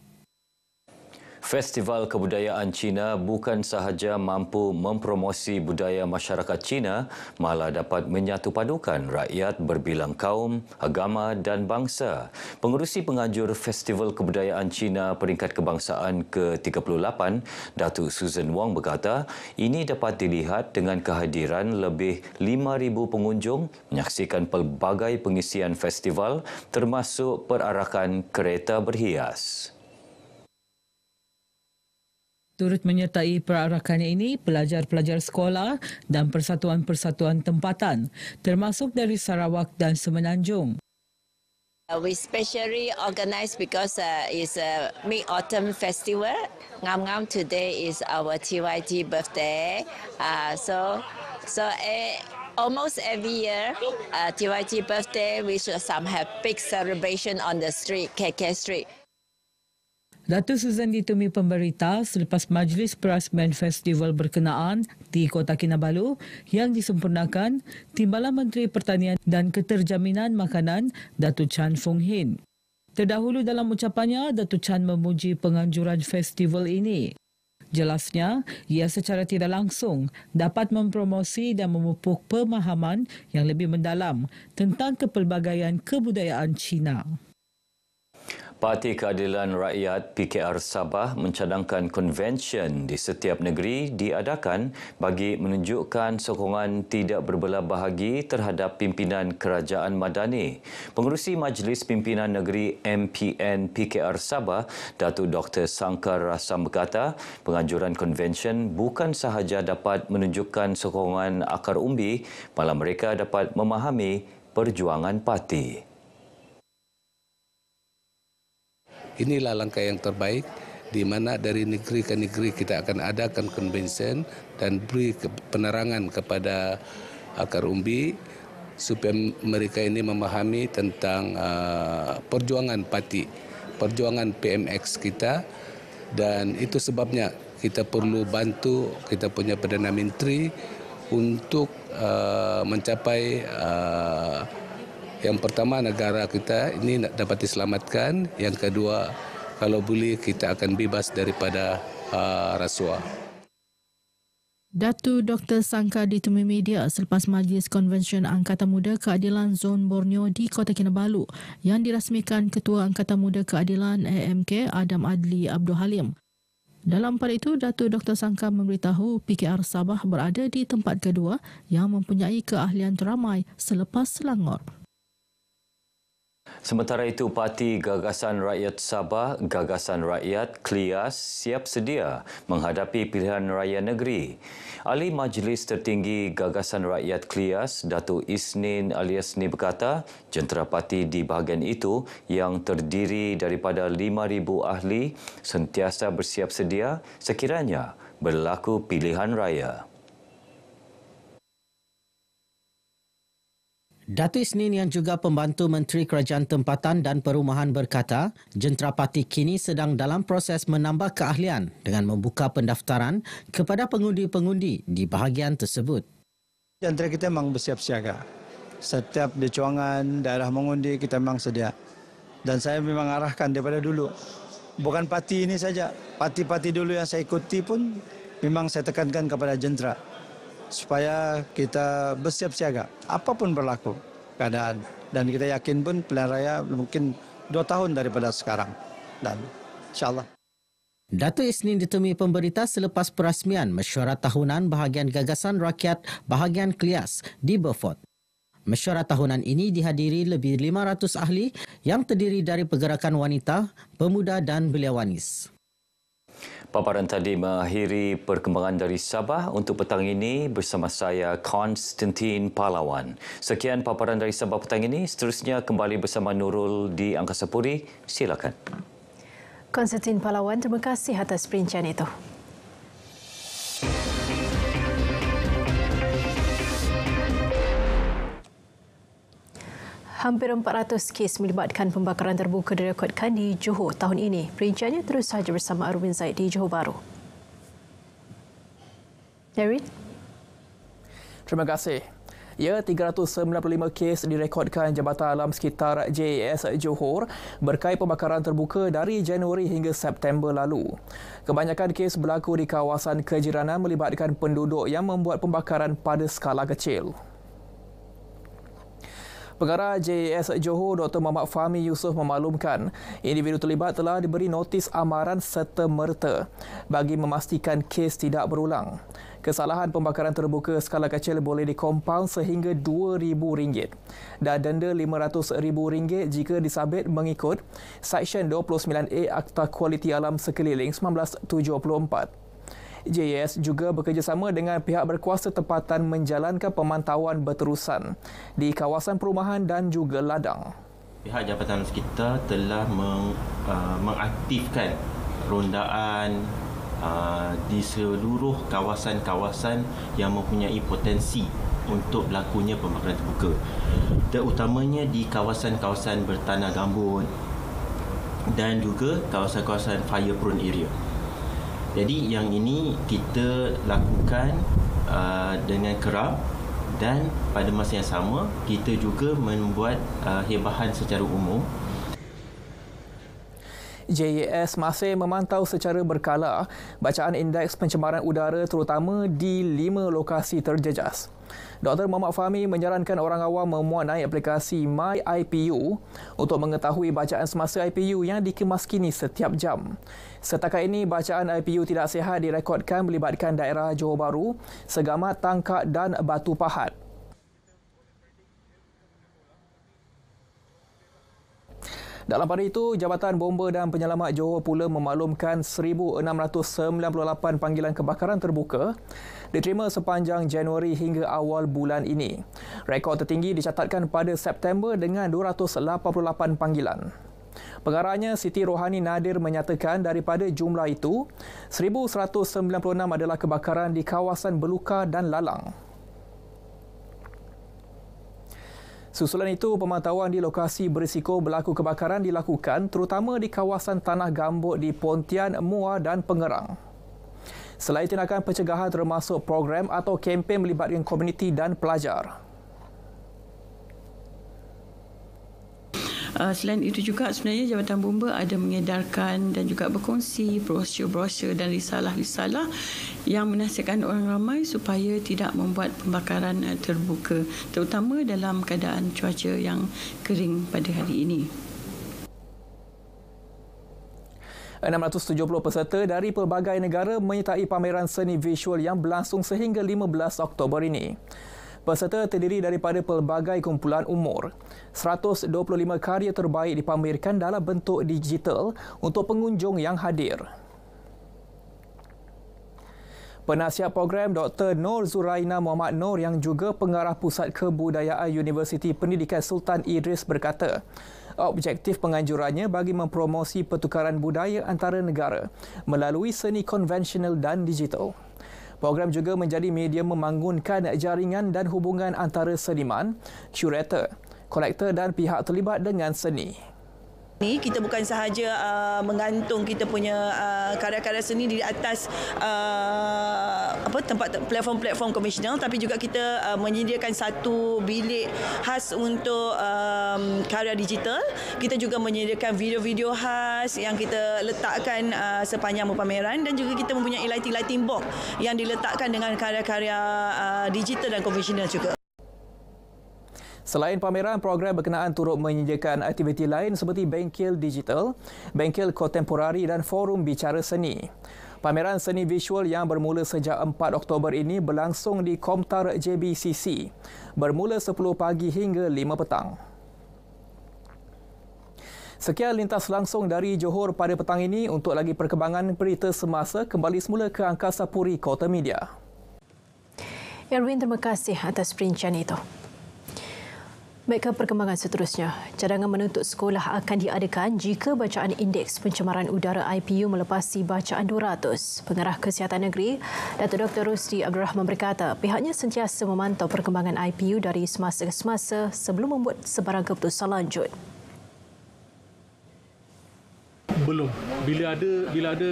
Festival Kebudayaan Cina bukan sahaja mampu mempromosi budaya masyarakat Cina, malah dapat menyatu padukan rakyat berbilang kaum, agama dan bangsa. Pengerusi penganjur Festival Kebudayaan Cina peringkat kebangsaan ke-38, Datuk Susan Wong berkata, ini dapat dilihat dengan kehadiran lebih 5,000 pengunjung menyaksikan pelbagai pengisian festival termasuk perarakan kereta berhias. Turut menyertai perarakannya ini, pelajar-pelajar sekolah dan persatuan-persatuan tempatan termasuk dari Sarawak dan Semenanjung. Uh, we specially organized because uh, it's a mid-autumn festival. Ngam ngam today is our TYT birthday. Uh, so so eh, almost every year uh, TYT birthday, we should some have big celebration on the street, KK Street. Datuk Susan ditemui pemberita selepas Majlis Prasmen Festival berkenaan di Kota Kinabalu yang disempurnakan Timbalan Menteri Pertanian dan Keterjaminan Makanan Datuk Chan Fung Hin. Terdahulu dalam ucapannya, Datuk Chan memuji penganjuran festival ini. Jelasnya, ia secara tidak langsung dapat mempromosi dan memupuk pemahaman yang lebih mendalam tentang kepelbagaian kebudayaan Cina. Parti Keadilan Rakyat PKR Sabah mencadangkan konvensyen di setiap negeri diadakan bagi menunjukkan sokongan tidak berbelah bahagi terhadap pimpinan Kerajaan Madani. Pengerusi Majlis Pimpinan Negeri MPN PKR Sabah, Datuk Dr. Sangkar Rasam berkata, penganjuran konvensyen bukan sahaja dapat menunjukkan sokongan akar umbi, malah mereka dapat memahami perjuangan parti. inilah langkah yang terbaik di mana dari negeri ke negeri kita akan adakan convention dan beri penerangan kepada akar umbi supaya mereka ini memahami tentang uh, perjuangan parti, perjuangan PMX kita dan itu sebabnya kita perlu bantu kita punya Perdana Menteri untuk uh, mencapai uh, yang pertama negara kita ini dapat diselamatkan. Yang kedua kalau boleh kita akan bebas daripada uh, rasuah. Datu Dr. Sangka ditemui media selepas Majlis Konvensyen Angkatan Muda Keadilan Zon Borneo di Kota Kinabalu yang dirasmikan Ketua Angkatan Muda Keadilan AMK Adam Adli Abdul Halim. Dalam pada itu, Datu Dr. Sangka memberitahu PKR Sabah berada di tempat kedua yang mempunyai keahlian teramai selepas Selangor. Sementara itu, Parti Gagasan Rakyat Sabah, Gagasan Rakyat KLIAS siap sedia menghadapi pilihan raya negeri. Ahli Majlis Tertinggi Gagasan Rakyat KLIAS, Datuk Isnin alias ni berkata, jentera parti di bahagian itu yang terdiri daripada 5,000 ahli sentiasa bersiap sedia sekiranya berlaku pilihan raya. Datuk Isnin yang juga pembantu Menteri Kerajaan Tempatan dan Perumahan berkata, jentera parti kini sedang dalam proses menambah keahlian dengan membuka pendaftaran kepada pengundi-pengundi di bahagian tersebut. Jentera kita memang bersiap siaga. Setiap dicuangan daerah mengundi kita memang sedia. Dan saya memang arahkan daripada dulu. Bukan parti ini saja, parti-parti dulu yang saya ikuti pun memang saya tekankan kepada jentera supaya kita bersiap siaga apapun berlaku keadaan dan kita yakin pun pilihan raya mungkin dua tahun daripada sekarang dan insyaAllah. Datuk Isnin ditemui pemberita selepas perasmian mesyuarat tahunan bahagian gagasan rakyat bahagian klias di Beaufort. Mesyuarat tahunan ini dihadiri lebih 500 ahli yang terdiri dari pergerakan wanita, pemuda dan beliau wanis. Paparan tadi mengakhiri perkembangan dari Sabah untuk petang ini bersama saya Konstantin Palawan. Sekian paparan dari Sabah petang ini. Seterusnya kembali bersama Nurul di Angkasa Puri. Silakan. Konstantin Palawan, terima kasih atas perincian itu. Hampir 400 kes melibatkan pembakaran terbuka direkodkan di Johor tahun ini. Perinciannya terus saja bersama Arwin Zaid di Johor Baru. Erwin. Terima kasih. Ya, 395 kes direkodkan Jabatan Alam sekitar JAS Johor berkait pembakaran terbuka dari Januari hingga September lalu. Kebanyakan kes berlaku di kawasan kejiranan melibatkan penduduk yang membuat pembakaran pada skala kecil. Pengarah JAS Johor Dr. Muhammad Fahmi Yusof memaklumkan individu terlibat telah diberi notis amaran serta merta bagi memastikan kes tidak berulang. Kesalahan pembakaran terbuka skala kecil boleh dikompaun sehingga RM2,000 dan denda RM500,000 jika disabit mengikut Seksyen 29A Akta Kualiti Alam Sekeliling 1974. JAS juga bekerjasama dengan pihak berkuasa tempatan menjalankan pemantauan berterusan di kawasan perumahan dan juga ladang. Pihak jabatan sekitar telah meng, uh, mengaktifkan rondaan uh, di seluruh kawasan-kawasan yang mempunyai potensi untuk berlakunya pembakaran terbuka. Terutamanya di kawasan-kawasan bertanah gambut dan juga kawasan-kawasan fire prone area. Jadi yang ini kita lakukan uh, dengan kerap dan pada masa yang sama kita juga membuat uh, hebahan secara umum. JAS e masih memantau secara berkala bacaan indeks pencemaran udara terutama di lima lokasi terjejas. Dr. Muhammad Fahmi menyarankan orang awam memuat naik aplikasi MyIPU untuk mengetahui bacaan semasa IPU yang dikemaskini setiap jam. Setakat ini, bacaan IPU tidak sihat direkodkan melibatkan daerah Johor Bahru, Segamat, Tangkak dan Batu Pahat. Dalam pada itu, Jabatan Bomba dan Penyelamat Johor pula memaklumkan 1,698 panggilan kebakaran terbuka diterima sepanjang Januari hingga awal bulan ini. Rekod tertinggi dicatatkan pada September dengan 288 panggilan. Pengarahnya Siti Rohani Nadir menyatakan daripada jumlah itu, 1,196 adalah kebakaran di kawasan Beluka dan Lalang. Susulan itu, pemantauan di lokasi berisiko berlaku kebakaran dilakukan terutama di kawasan tanah gambut di Pontian, Mua dan Pengerang. Selain tindakan pencegahan termasuk program atau kempen melibatkan komuniti dan pelajar. uh, selain itu juga sebenarnya Jabatan Bumba ada mengedarkan dan juga berkongsi brosur-brosur dan risalah-risalah yang menasihatkan orang ramai supaya tidak membuat pembakaran uh, terbuka terutama dalam keadaan cuaca yang kering pada hari ini. 670 peserta dari pelbagai negara menyertai pameran seni visual yang berlangsung sehingga 15 Oktober ini. Peserta terdiri daripada pelbagai kumpulan umur. 125 karya terbaik dipamerkan dalam bentuk digital untuk pengunjung yang hadir. Penasihat program Dr. Nur Zuraina Muhammad Nur yang juga pengarah Pusat Kebudayaan Universiti Pendidikan Sultan Idris berkata, objektif penganjurannya bagi mempromosi pertukaran budaya antara negara melalui seni konvensional dan digital. Program juga menjadi media membangunkan jaringan dan hubungan antara seniman, kurator, kolektor dan pihak terlibat dengan seni. Ini kita bukan sahaja uh, menggantung kita punya uh, karya-karya seni di atas uh, apa tempat platform-platform komersial tapi juga kita uh, menyediakan satu bilik khas untuk um, karya digital kita juga menyediakan video-video khas yang kita letakkan uh, sepanjang pameran dan juga kita mempunyai lighting-lighting box yang diletakkan dengan karya-karya uh, digital dan konvensional juga Selain pameran, program berkenaan turut menyediakan aktiviti lain seperti bengkel digital, bengkel kontemporari dan forum bicara seni. Pameran seni visual yang bermula sejak 4 Oktober ini berlangsung di Komtar JBCC bermula 10 pagi hingga 5 petang. Sekian lintas langsung dari Johor pada petang ini untuk lagi perkembangan berita semasa kembali semula ke Angkasa Puri Kota Media. Erwin, terima kasih atas perincian itu. Baiklah perkembangan seterusnya. Cadangan menuntut sekolah akan diadakan jika bacaan indeks pencemaran udara IPU melepasi bacaan 200. Pengarah Kesihatan Negeri, Datuk Dr. Rusdi Abdul Rahman berkata pihaknya sentiasa memantau perkembangan IPU dari semasa ke semasa sebelum membuat sebarang keputusan lanjut. Belum. Bila ada bila ada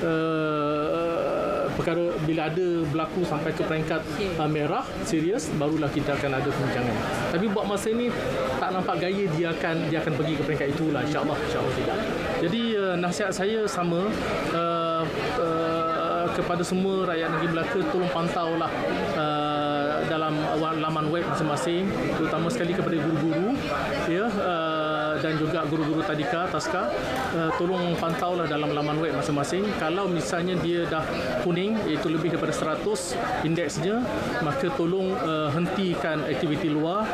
uh, perkara bila ada berlaku sampai ke peringkat okay. uh, merah serius barulah kita akan ada perbincangan tapi buat masa ini tak nampak gaya dia akan dia akan pergi ke peringkat itulah insyaallah insyaallah tidak jadi uh, nasihat saya sama uh, uh, kepada semua rakyat negeri Melaka tolong pantaulah uh, dalam laman web masing-masing terutama sekali kepada guru-guru ya uh, dan juga guru-guru tadika taska uh, tolong pantaulah dalam laman web masing-masing kalau misalnya dia dah kuning iaitu lebih daripada 100 indeksnya maka tolong uh, hentikan aktiviti luar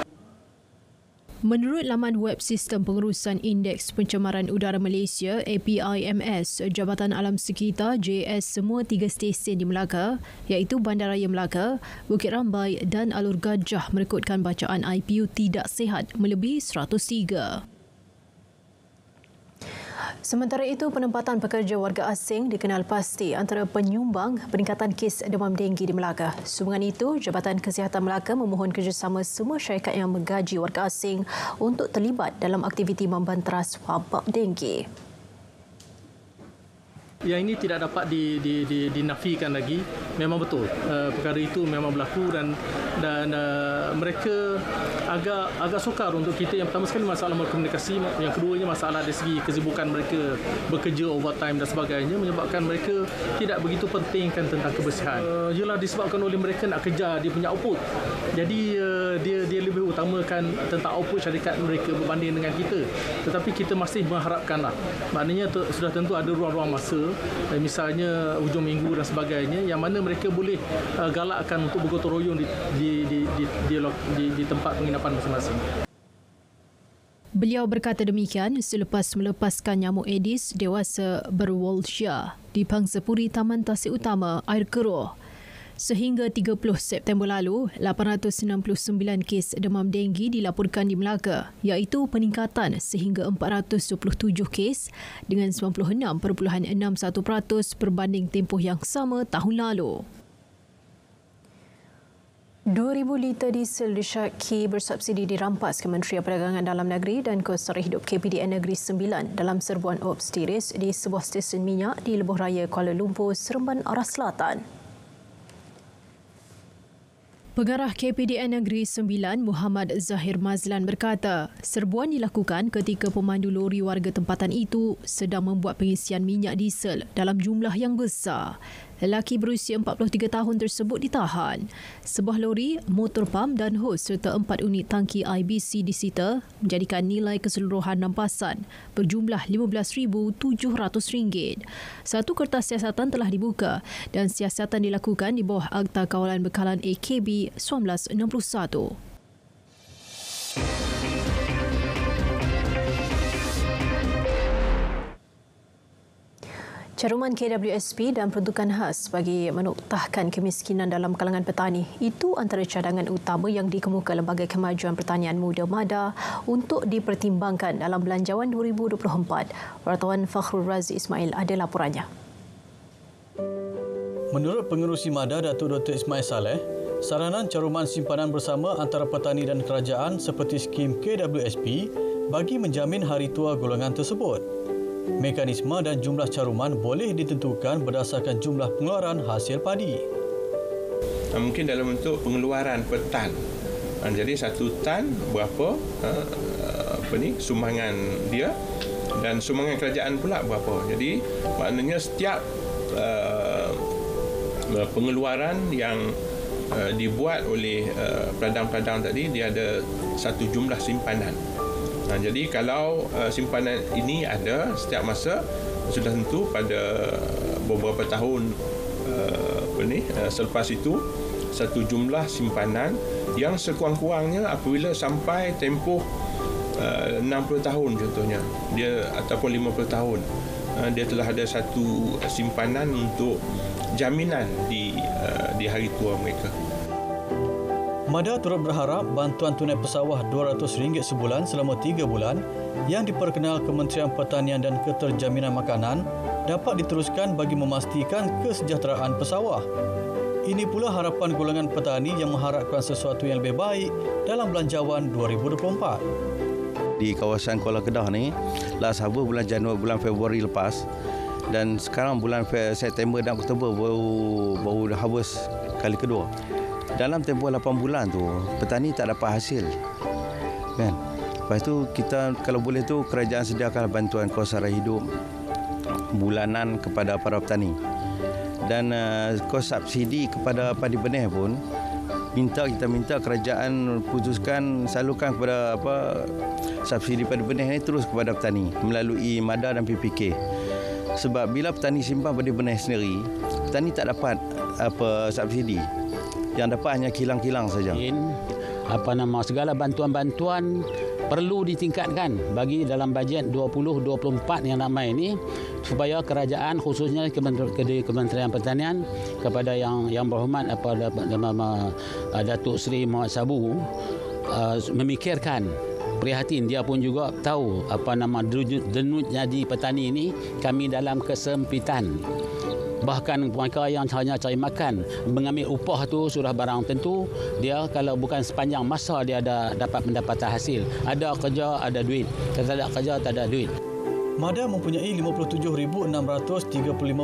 Menurut laman web sistem pengurusan indeks pencemaran udara Malaysia APIMS, Jabatan Alam Sekitar JS semua tiga stesen di Melaka iaitu Bandaraya Melaka, Bukit Rambai dan Alur Gajah merekodkan bacaan IPU tidak sihat melebihi 103. Sementara itu, penempatan pekerja warga asing dikenal pasti antara penyumbang peningkatan kes demam denggi di Melaka. Sumbangan itu, Jabatan Kesihatan Melaka memohon kerjasama semua syarikat yang menggaji warga asing untuk terlibat dalam aktiviti membanteras wabak denggi yang ini tidak dapat di, di, di, dinafikan lagi memang betul uh, perkara itu memang berlaku dan dan uh, mereka agak agak sukar untuk kita yang pertama sekali masalah komunikasi yang keduanya masalah dari segi kesibukan mereka bekerja overtime dan sebagainya menyebabkan mereka tidak begitu pentingkan tentang kebersihan uh, eh, ialah disebabkan oleh mereka nak kejar dia punya output jadi uh, dia dia lebih utamakan tentang output syarikat mereka berbanding dengan kita tetapi kita masih mengharapkanlah maknanya sudah tentu ada ruang-ruang masa Eh, misalnya hujung minggu dan sebagainya yang mana mereka boleh eh, galakkan untuk bergotong royong di di di, di di di di tempat penginapan masing-masing. Beliau berkata demikian selepas melepaskan nyamuk Aedes dewasa berwolsia di Pangsepuri Taman Tasik Utama Air Keroh. Sehingga 30 September lalu, 869 kes demam denggi dilaporkan di Melaka, iaitu peningkatan sehingga 427 kes dengan 96.61% berbanding tempoh yang sama tahun lalu. 2,000 liter diesel disyaki bersubsidi dirampas Kementerian Perdagangan Dalam Negeri dan Kesara Hidup KPDN Negeri Sembilan dalam serbuan obstiris di sebuah stesen minyak di Lebuh Raya Kuala Lumpur, Seremban, Arah Selatan. Pengarah KPDN Negeri Sembilan Muhammad Zahir Mazlan berkata, serbuan dilakukan ketika pemandu lori warga tempatan itu sedang membuat pengisian minyak diesel dalam jumlah yang besar. Lelaki berusia 43 tahun tersebut ditahan. Sebuah lori, motor pam dan hos serta empat unit tangki IBC disita menjadikan nilai keseluruhan nampasan berjumlah RM15,700. Satu kertas siasatan telah dibuka dan siasatan dilakukan di bawah Akta Kawalan Bekalan AKB 1961. Caruman KWSP dan peruntukan khas bagi menuktahkan kemiskinan dalam kalangan petani itu antara cadangan utama yang dikemuka Lembaga Kemajuan Pertanian Muda MADA untuk dipertimbangkan dalam Belanjawan 2024. Wartawan Fakhrul Razi Ismail ada laporannya. Menurut pengurusi MADA, Datuk Dr. Ismail Saleh, saranan caruman simpanan bersama antara petani dan kerajaan seperti skim KWSP bagi menjamin hari tua golongan tersebut. Mekanisme dan jumlah caruman boleh ditentukan berdasarkan jumlah pengeluaran hasil padi. Ah, mungkin dalam bentuk pengeluaran per tan. Ah, jadi satu tan berapa ah, apa ni sumbangan dia dan sumbangan kerajaan pula berapa. Jadi maknanya setiap pengeluaran yang dibuat oleh uh, peladang-peladang tadi dia ada satu jumlah simpanan. Ha, jadi kalau uh, simpanan ini ada setiap masa sudah tentu pada beberapa tahun uh, apa ni uh, selepas itu satu jumlah simpanan yang sekurang-kurangnya apabila sampai tempoh uh, 60 tahun contohnya dia ataupun 50 tahun uh, dia telah ada satu simpanan untuk jaminan di uh, di hari tua mereka. Mada turut berharap bantuan tunai pesawah RM200 sebulan selama tiga bulan yang diperkenal Kementerian Pertanian dan Keterjaminan Makanan dapat diteruskan bagi memastikan kesejahteraan pesawah. Ini pula harapan golongan petani yang mengharapkan sesuatu yang lebih baik dalam belanjawan 2024 di kawasan Kuala Kedah ni lah sabu bulan Januari bulan Februari lepas dan sekarang bulan September dan Oktober baru baru dah harvest kali kedua dalam tempoh 8 bulan tu petani tak dapat hasil kan lepas tu kita kalau boleh tu kerajaan sediakan bantuan kos sara hidup bulanan kepada para petani dan uh, eh, kos subsidi kepada padi benih pun minta kita minta kerajaan putuskan salurkan kepada apa subsidi padi benih ini terus kepada petani melalui MADA dan PPK sebab bila petani simpan padi benih sendiri petani tak dapat apa subsidi yang dapat hanya kilang-kilang saja. In, apa nama segala bantuan-bantuan perlu ditingkatkan bagi dalam bajet 2024 yang ramai ini supaya kerajaan khususnya Kementerian, Pertanian kepada yang yang berhormat apa nama uh, Datuk Seri Muhammad Sabu uh, memikirkan prihatin dia pun juga tahu apa nama denut jadi petani ini kami dalam kesempitan bahkan mereka yang hanya cari makan mengambil upah tu sudah barang tentu dia kalau bukan sepanjang masa dia ada dapat mendapat hasil ada kerja ada duit kalau tak ada kerja tak ada duit Mada mempunyai 57,635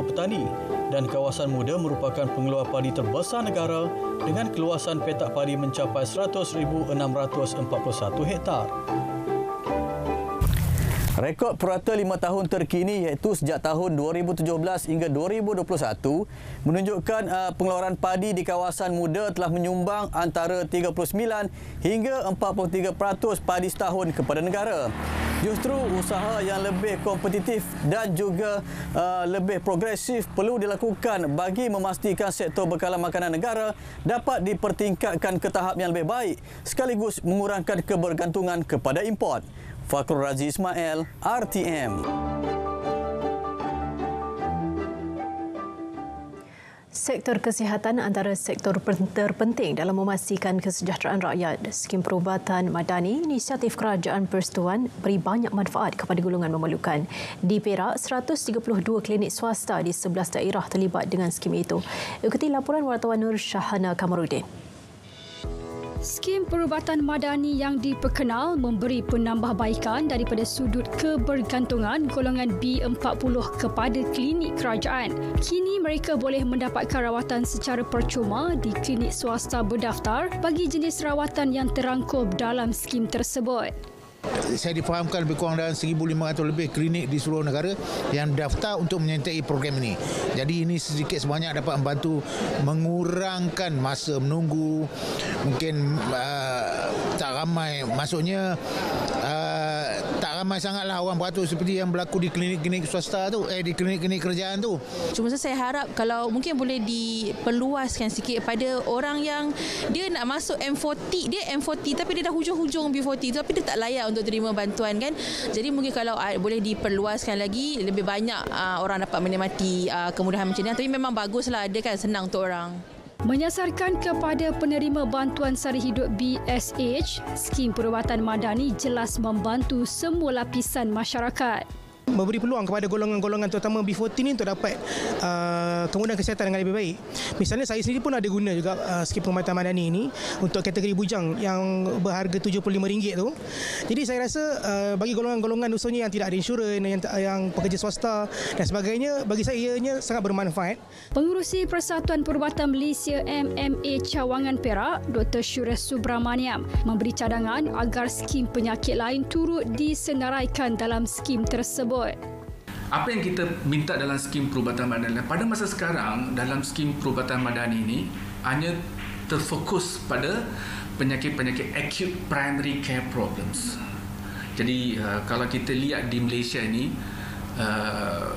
petani dan kawasan muda merupakan pengeluar padi terbesar negara dengan keluasan petak padi mencapai 100,641 hektar. Rekod purata lima tahun terkini iaitu sejak tahun 2017 hingga 2021 menunjukkan uh, pengeluaran padi di kawasan muda telah menyumbang antara 39 hingga 43% padi setahun kepada negara. Justru usaha yang lebih kompetitif dan juga uh, lebih progresif perlu dilakukan bagi memastikan sektor bekalan makanan negara dapat dipertingkatkan ke tahap yang lebih baik sekaligus mengurangkan kebergantungan kepada import. Fakhrul Razi Ismail, RTM. Sektor kesihatan antara sektor terpenting dalam memastikan kesejahteraan rakyat. Skim perubatan madani, inisiatif kerajaan persetuan beri banyak manfaat kepada golongan memerlukan. Di Perak, 132 klinik swasta di 11 daerah terlibat dengan skim itu. Ikuti laporan wartawan Nur Shahana Kamarudin. Skim perubatan madani yang diperkenal memberi penambahbaikan daripada sudut kebergantungan golongan B40 kepada klinik kerajaan. Kini mereka boleh mendapatkan rawatan secara percuma di klinik swasta berdaftar bagi jenis rawatan yang terangkum dalam skim tersebut saya difahamkan lebih kurang dalam 1,500 lebih klinik di seluruh negara yang daftar untuk menyertai program ini. Jadi ini sedikit sebanyak dapat membantu mengurangkan masa menunggu, mungkin uh, tak ramai. Maksudnya uh, ramai sangatlah orang beratur seperti yang berlaku di klinik-klinik swasta tu eh di klinik-klinik kerajaan tu cuma saya harap kalau mungkin boleh diperluaskan sikit pada orang yang dia nak masuk M40 dia M40 tapi dia dah hujung-hujung B40 tapi dia tak layak untuk terima bantuan kan jadi mungkin kalau ah, boleh diperluaskan lagi lebih banyak ah, orang dapat menikmati ah, kemudahan macam ni tapi memang baguslah ada kan senang untuk orang Menyasarkan kepada penerima bantuan sari hidup BSH, skim perubatan madani jelas membantu semua lapisan masyarakat memberi peluang kepada golongan-golongan terutama B40 ini untuk dapat uh, kemudahan kesihatan dengan lebih baik. Misalnya saya sendiri pun ada guna juga uh, skim pengubatan madani ini untuk kategori bujang yang berharga RM75 tu. Jadi saya rasa uh, bagi golongan-golongan usahanya yang tidak ada insurans, yang, yang pekerja swasta dan sebagainya, bagi saya ianya sangat bermanfaat. Pengurusi Persatuan Perubatan Malaysia MMA Cawangan Perak, Dr. Syures Subramaniam memberi cadangan agar skim penyakit lain turut disenaraikan dalam skim tersebut tersebut. Apa yang kita minta dalam skim perubatan madani pada masa sekarang dalam skim perubatan madani ini hanya terfokus pada penyakit-penyakit acute primary care problems. Jadi uh, kalau kita lihat di Malaysia ini uh,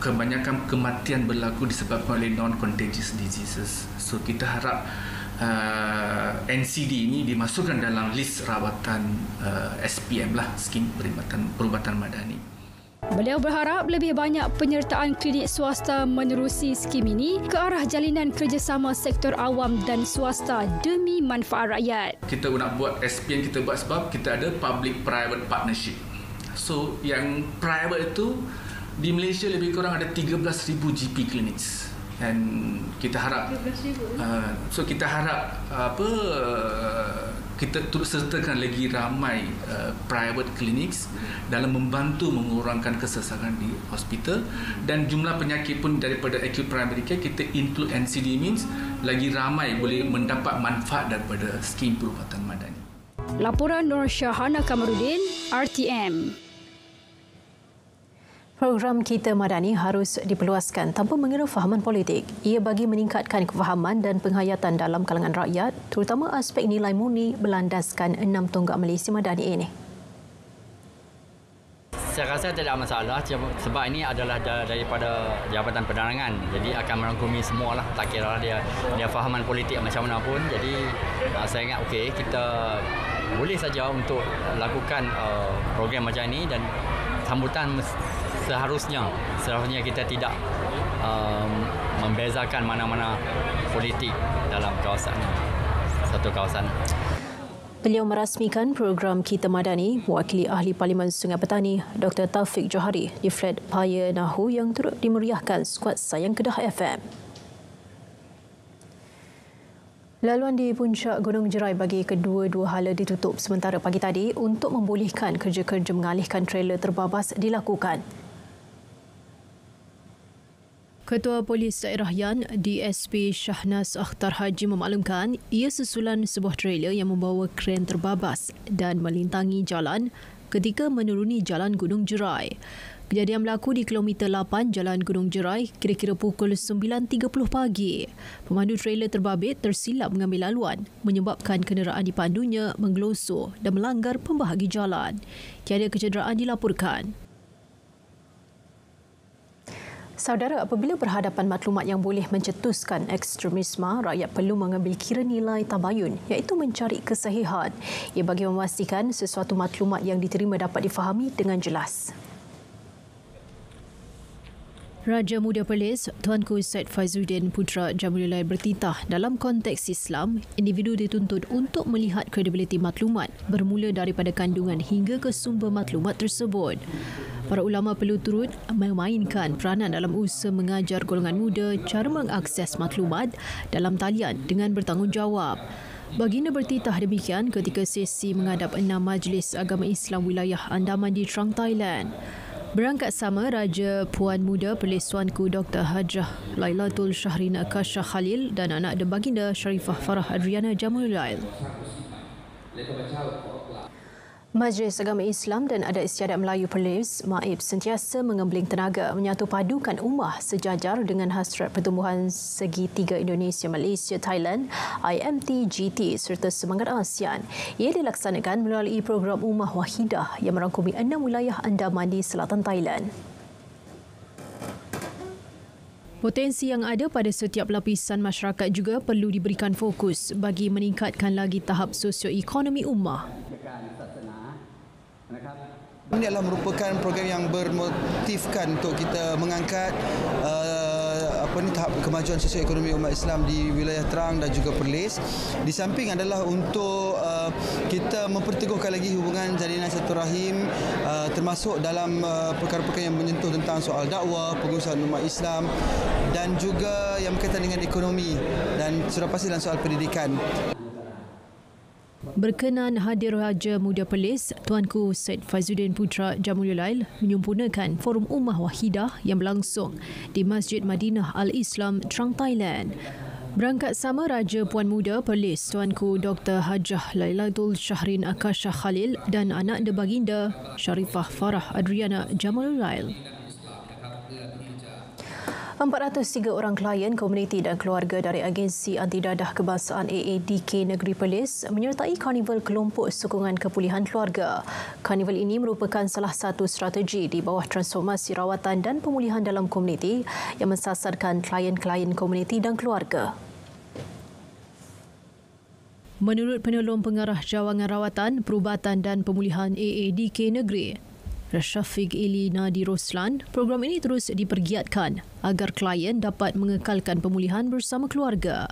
kebanyakan kematian berlaku disebabkan oleh non-contagious diseases. So kita harap uh, NCD ini dimasukkan dalam list rawatan uh, SPM lah skim perubatan perubatan madani. Beliau berharap lebih banyak penyertaan klinik swasta menerusi skim ini ke arah jalinan kerjasama sektor awam dan swasta demi manfaat rakyat. Kita nak buat SPN kita buat sebab kita ada public private partnership. So yang private itu di Malaysia lebih kurang ada 13000 GP clinics dan kita harap 13000. Uh, so kita harap apa uh, kita turut sertakan lagi ramai uh, private clinics dalam membantu mengurangkan kesesakan di hospital dan jumlah penyakit pun daripada acute primary care kita include NCD means lagi ramai boleh mendapat manfaat daripada skim perubatan madani. Laporan Nur Syahana Kamarudin RTM. Program Kita Madani harus diperluaskan tanpa mengira fahaman politik. Ia bagi meningkatkan kefahaman dan penghayatan dalam kalangan rakyat, terutama aspek nilai murni berlandaskan enam tonggak Malaysia Madani ini. Saya rasa tidak ada masalah sebab ini adalah daripada Jabatan Penerangan. Jadi akan merangkumi semua lah. Tak kira dia, dia fahaman politik macam mana pun. Jadi ah, saya ingat okey, kita boleh saja untuk lakukan ah, program macam ini dan sambutan seharusnya seharusnya kita tidak um, membezakan mana-mana politik dalam kawasan satu kawasan. Beliau merasmikan program Kita Madani, mewakili Ahli Parlimen Sungai Petani, Dr. Taufik Johari di Fred Paya Nahu yang turut dimeriahkan skuad Sayang Kedah FM. Laluan di puncak Gunung Jerai bagi kedua-dua hala ditutup sementara pagi tadi untuk membolehkan kerja-kerja mengalihkan trailer terbabas dilakukan. Ketua Polis Daerah Yan, DSP Shahnas Akhtar Haji memaklumkan ia susulan sebuah trailer yang membawa kren terbabas dan melintangi jalan ketika menuruni Jalan Gunung Jerai. Kejadian berlaku di kilometer 8 Jalan Gunung Jerai kira-kira pukul 9.30 pagi. Pemandu trailer terbabit tersilap mengambil laluan menyebabkan kenderaan dipandunya menggelosor dan melanggar pembahagi jalan. Tiada kecederaan dilaporkan. Saudara, apabila berhadapan maklumat yang boleh mencetuskan ekstremisme, rakyat perlu mengambil kira nilai tabayun, iaitu mencari kesahihan. Ia bagi memastikan sesuatu maklumat yang diterima dapat difahami dengan jelas. Raja Muda Perlis, Tuanku Syed Faizuddin Putra Jamulullah bertitah dalam konteks Islam, individu dituntut untuk melihat kredibiliti maklumat bermula daripada kandungan hingga ke sumber maklumat tersebut. Para ulama perlu turut memainkan peranan dalam usaha mengajar golongan muda cara mengakses maklumat dalam talian dengan bertanggungjawab. Baginda bertitah demikian ketika sesi menghadap enam majlis agama Islam wilayah Andaman di Trang Thailand. Berangkat sama, Raja Puan Muda Perlesuanku Dr. Hajah Lailatul Syahrin Akasha Khalil dan anak de Baginda Sharifah Farah Adriana Jamulail. Lepas baca, Majlis Agama Islam dan Adat Istiadat Melayu Perlis, Maib sentiasa mengembling tenaga menyatu padukan umah sejajar dengan hasrat pertumbuhan segi tiga Indonesia, Malaysia, Thailand, IMT, GT serta semangat ASEAN. Ia dilaksanakan melalui program Umah Wahidah yang merangkumi enam wilayah andaman di selatan Thailand. Potensi yang ada pada setiap lapisan masyarakat juga perlu diberikan fokus bagi meningkatkan lagi tahap sosioekonomi umah. Dekan, ini adalah merupakan program yang bermotifkan untuk kita mengangkat uh, apa ni tahap kemajuan ekonomi umat Islam di wilayah Terang dan juga Perlis. Di samping adalah untuk uh, kita memperteguhkan lagi hubungan jalinan satu rahim uh, termasuk dalam uh, perkara-perkara yang menyentuh tentang soal dakwah, pengurusan umat Islam dan juga yang berkaitan dengan ekonomi dan sudah pasti dalam soal pendidikan. Berkenan hadir Raja Muda Perlis, Tuanku Syed Fazuddin Putra Jamululail menyempurnakan Forum Ummah Wahidah yang berlangsung di Masjid Madinah Al-Islam, Trang, Thailand. Berangkat sama Raja Puan Muda Perlis Tuanku Dr. Hajah Lailatul Syahrin Akasha Khalil dan anak de baginda Sharifah Farah Adriana Jamalul Lail. 403 orang klien, komuniti dan keluarga dari agensi anti-dadah kebangsaan AADK Negeri Perlis menyertai Karnival Kelompok Sokongan Kepulihan Keluarga. Karnival ini merupakan salah satu strategi di bawah transformasi rawatan dan pemulihan dalam komuniti yang mensasarkan klien-klien komuniti dan keluarga. Menurut Penolong Pengarah Jawangan Rawatan, Perubatan dan Pemulihan AADK Negeri, Rashafiq Elina di Roslan, program ini terus dipergiatkan agar klien dapat mengekalkan pemulihan bersama keluarga.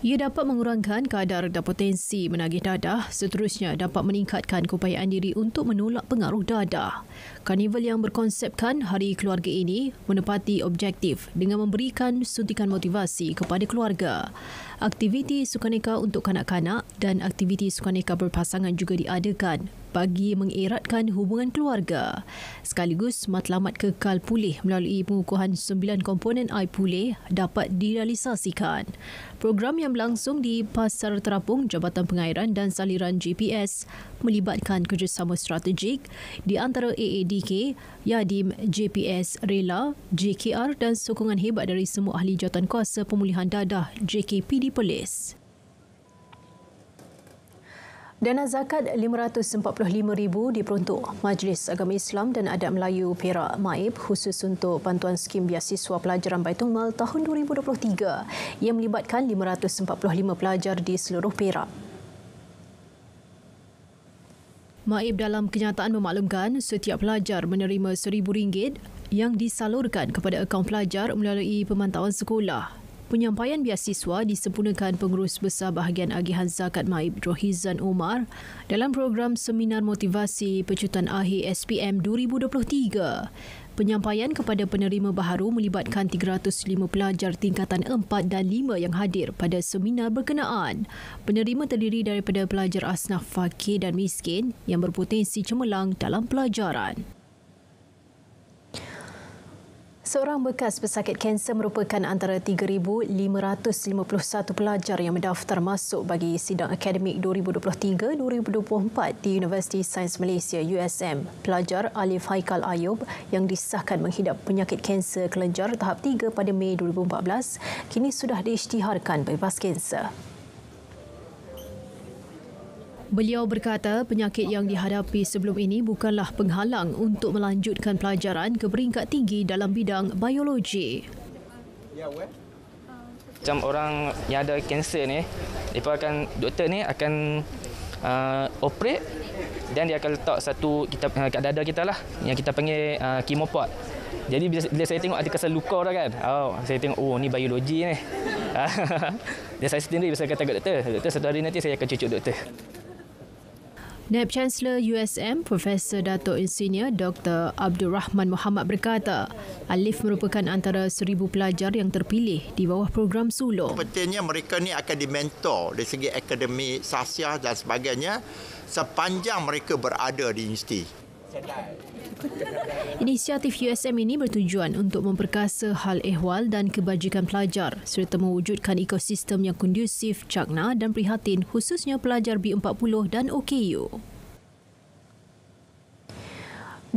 Ia dapat mengurangkan kadar dan potensi menagih dadah, seterusnya dapat meningkatkan keupayaan diri untuk menolak pengaruh dadah. Karnival yang berkonsepkan Hari Keluarga ini menepati objektif dengan memberikan suntikan motivasi kepada keluarga. Aktiviti sukaneka untuk kanak-kanak dan aktiviti sukaneka berpasangan juga diadakan bagi mengeratkan hubungan keluarga. Sekaligus matlamat kekal pulih melalui pengukuhan sembilan komponen air Pulih dapat direalisasikan. Program yang berlangsung di Pasar Terapung Jabatan Pengairan dan Saliran GPS melibatkan kerjasama strategik di antara AADK, Yadim, GPS, Rela, JKR dan sokongan hebat dari semua ahli jawatan kuasa pemulihan dadah JKPD Perlis. Dana zakat RM545,000 diperuntuk Majlis Agama Islam dan Adat Melayu Perak Maib khusus untuk bantuan skim biasiswa pelajaran Baitul Mal tahun 2023 yang melibatkan 545 pelajar di seluruh Perak. Maib dalam kenyataan memaklumkan setiap pelajar menerima RM1,000 yang disalurkan kepada akaun pelajar melalui pemantauan sekolah Penyampaian biasiswa disempurnakan Pengurus Besar Bahagian Agihan Zakat Maib Rohizan Omar dalam program Seminar Motivasi Pecutan Akhir SPM 2023. Penyampaian kepada penerima baharu melibatkan 305 pelajar tingkatan 4 dan 5 yang hadir pada seminar berkenaan. Penerima terdiri daripada pelajar asnaf fakir dan miskin yang berpotensi cemerlang dalam pelajaran. Seorang bekas pesakit kanser merupakan antara 3,551 pelajar yang mendaftar masuk bagi sidang akademik 2023-2024 di Universiti Sains Malaysia USM. Pelajar Alif Haikal Ayub yang disahkan menghidap penyakit kanser kelenjar tahap 3 pada Mei 2014 kini sudah diisytiharkan bebas kanser. Beliau berkata penyakit yang dihadapi sebelum ini bukanlah penghalang untuk melanjutkan pelajaran ke peringkat tinggi dalam bidang biologi. Macam orang yang ada kanser ni, dia akan doktor ni akan uh, operate dan dia akan letak satu kita uh, kat dada kita lah yang kita panggil uh, chemopod. Jadi bila, bila saya tengok ada kesan luka dah kan. Oh, saya tengok oh ni biologi ni. [LAUGHS] dia saya sendiri biasa kata kat doktor, doktor satu hari nanti saya akan cucuk doktor. Naib Chancellor USM Profesor Dato Insinyur Dr Abdul Rahman Muhammad berkata, Alif merupakan antara seribu pelajar yang terpilih di bawah program Sulo. Pentingnya mereka ni akan dimentor dari segi akademik, sasiah dan sebagainya sepanjang mereka berada di universiti. Inisiatif USM ini bertujuan untuk memperkasa hal ehwal dan kebajikan pelajar serta mewujudkan ekosistem yang kondusif, cakna dan prihatin khususnya pelajar B40 dan OKU.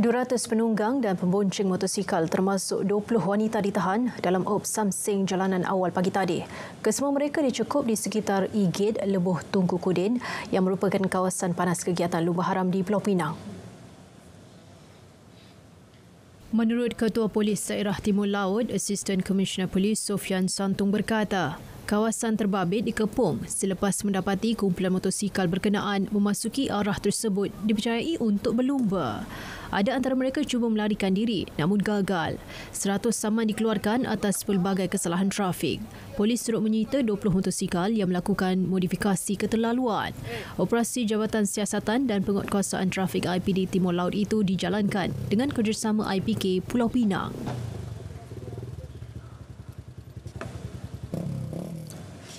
200 penunggang dan pembonceng motosikal termasuk 20 wanita ditahan dalam op Samsing jalanan awal pagi tadi. Kesemua mereka dicukup di sekitar igid Lebuh Tungku Kudin yang merupakan kawasan panas kegiatan Lumba Haram di Pulau Pinang. Menurut Ketua Polis Daerah Timur Laut, Asisten Komisioner Polis Sofian Santung berkata, Kawasan terbabit dikepung selepas mendapati kumpulan motosikal berkenaan memasuki arah tersebut dipercayai untuk berlumba. Ada antara mereka cuba melarikan diri namun gagal. 100 saman dikeluarkan atas pelbagai kesalahan trafik. Polis turut menyita 20 motosikal yang melakukan modifikasi keterlaluan. Operasi Jabatan Siasatan dan Penguatkuasaan Trafik IPD Timur Laut itu dijalankan dengan kerjasama IPK Pulau Pinang.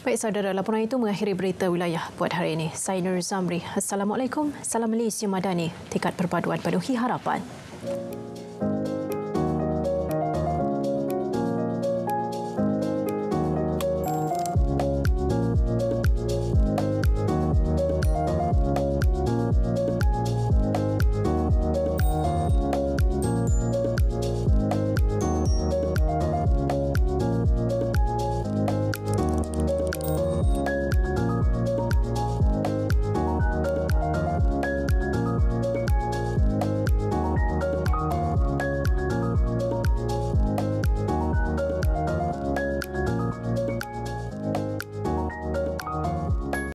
Baik saudara, laporan itu mengakhiri berita wilayah buat hari ini. Saya Nur Zamri. Assalamualaikum. Salam Malaysia Madani. Tingkat perpaduan penuhi harapan.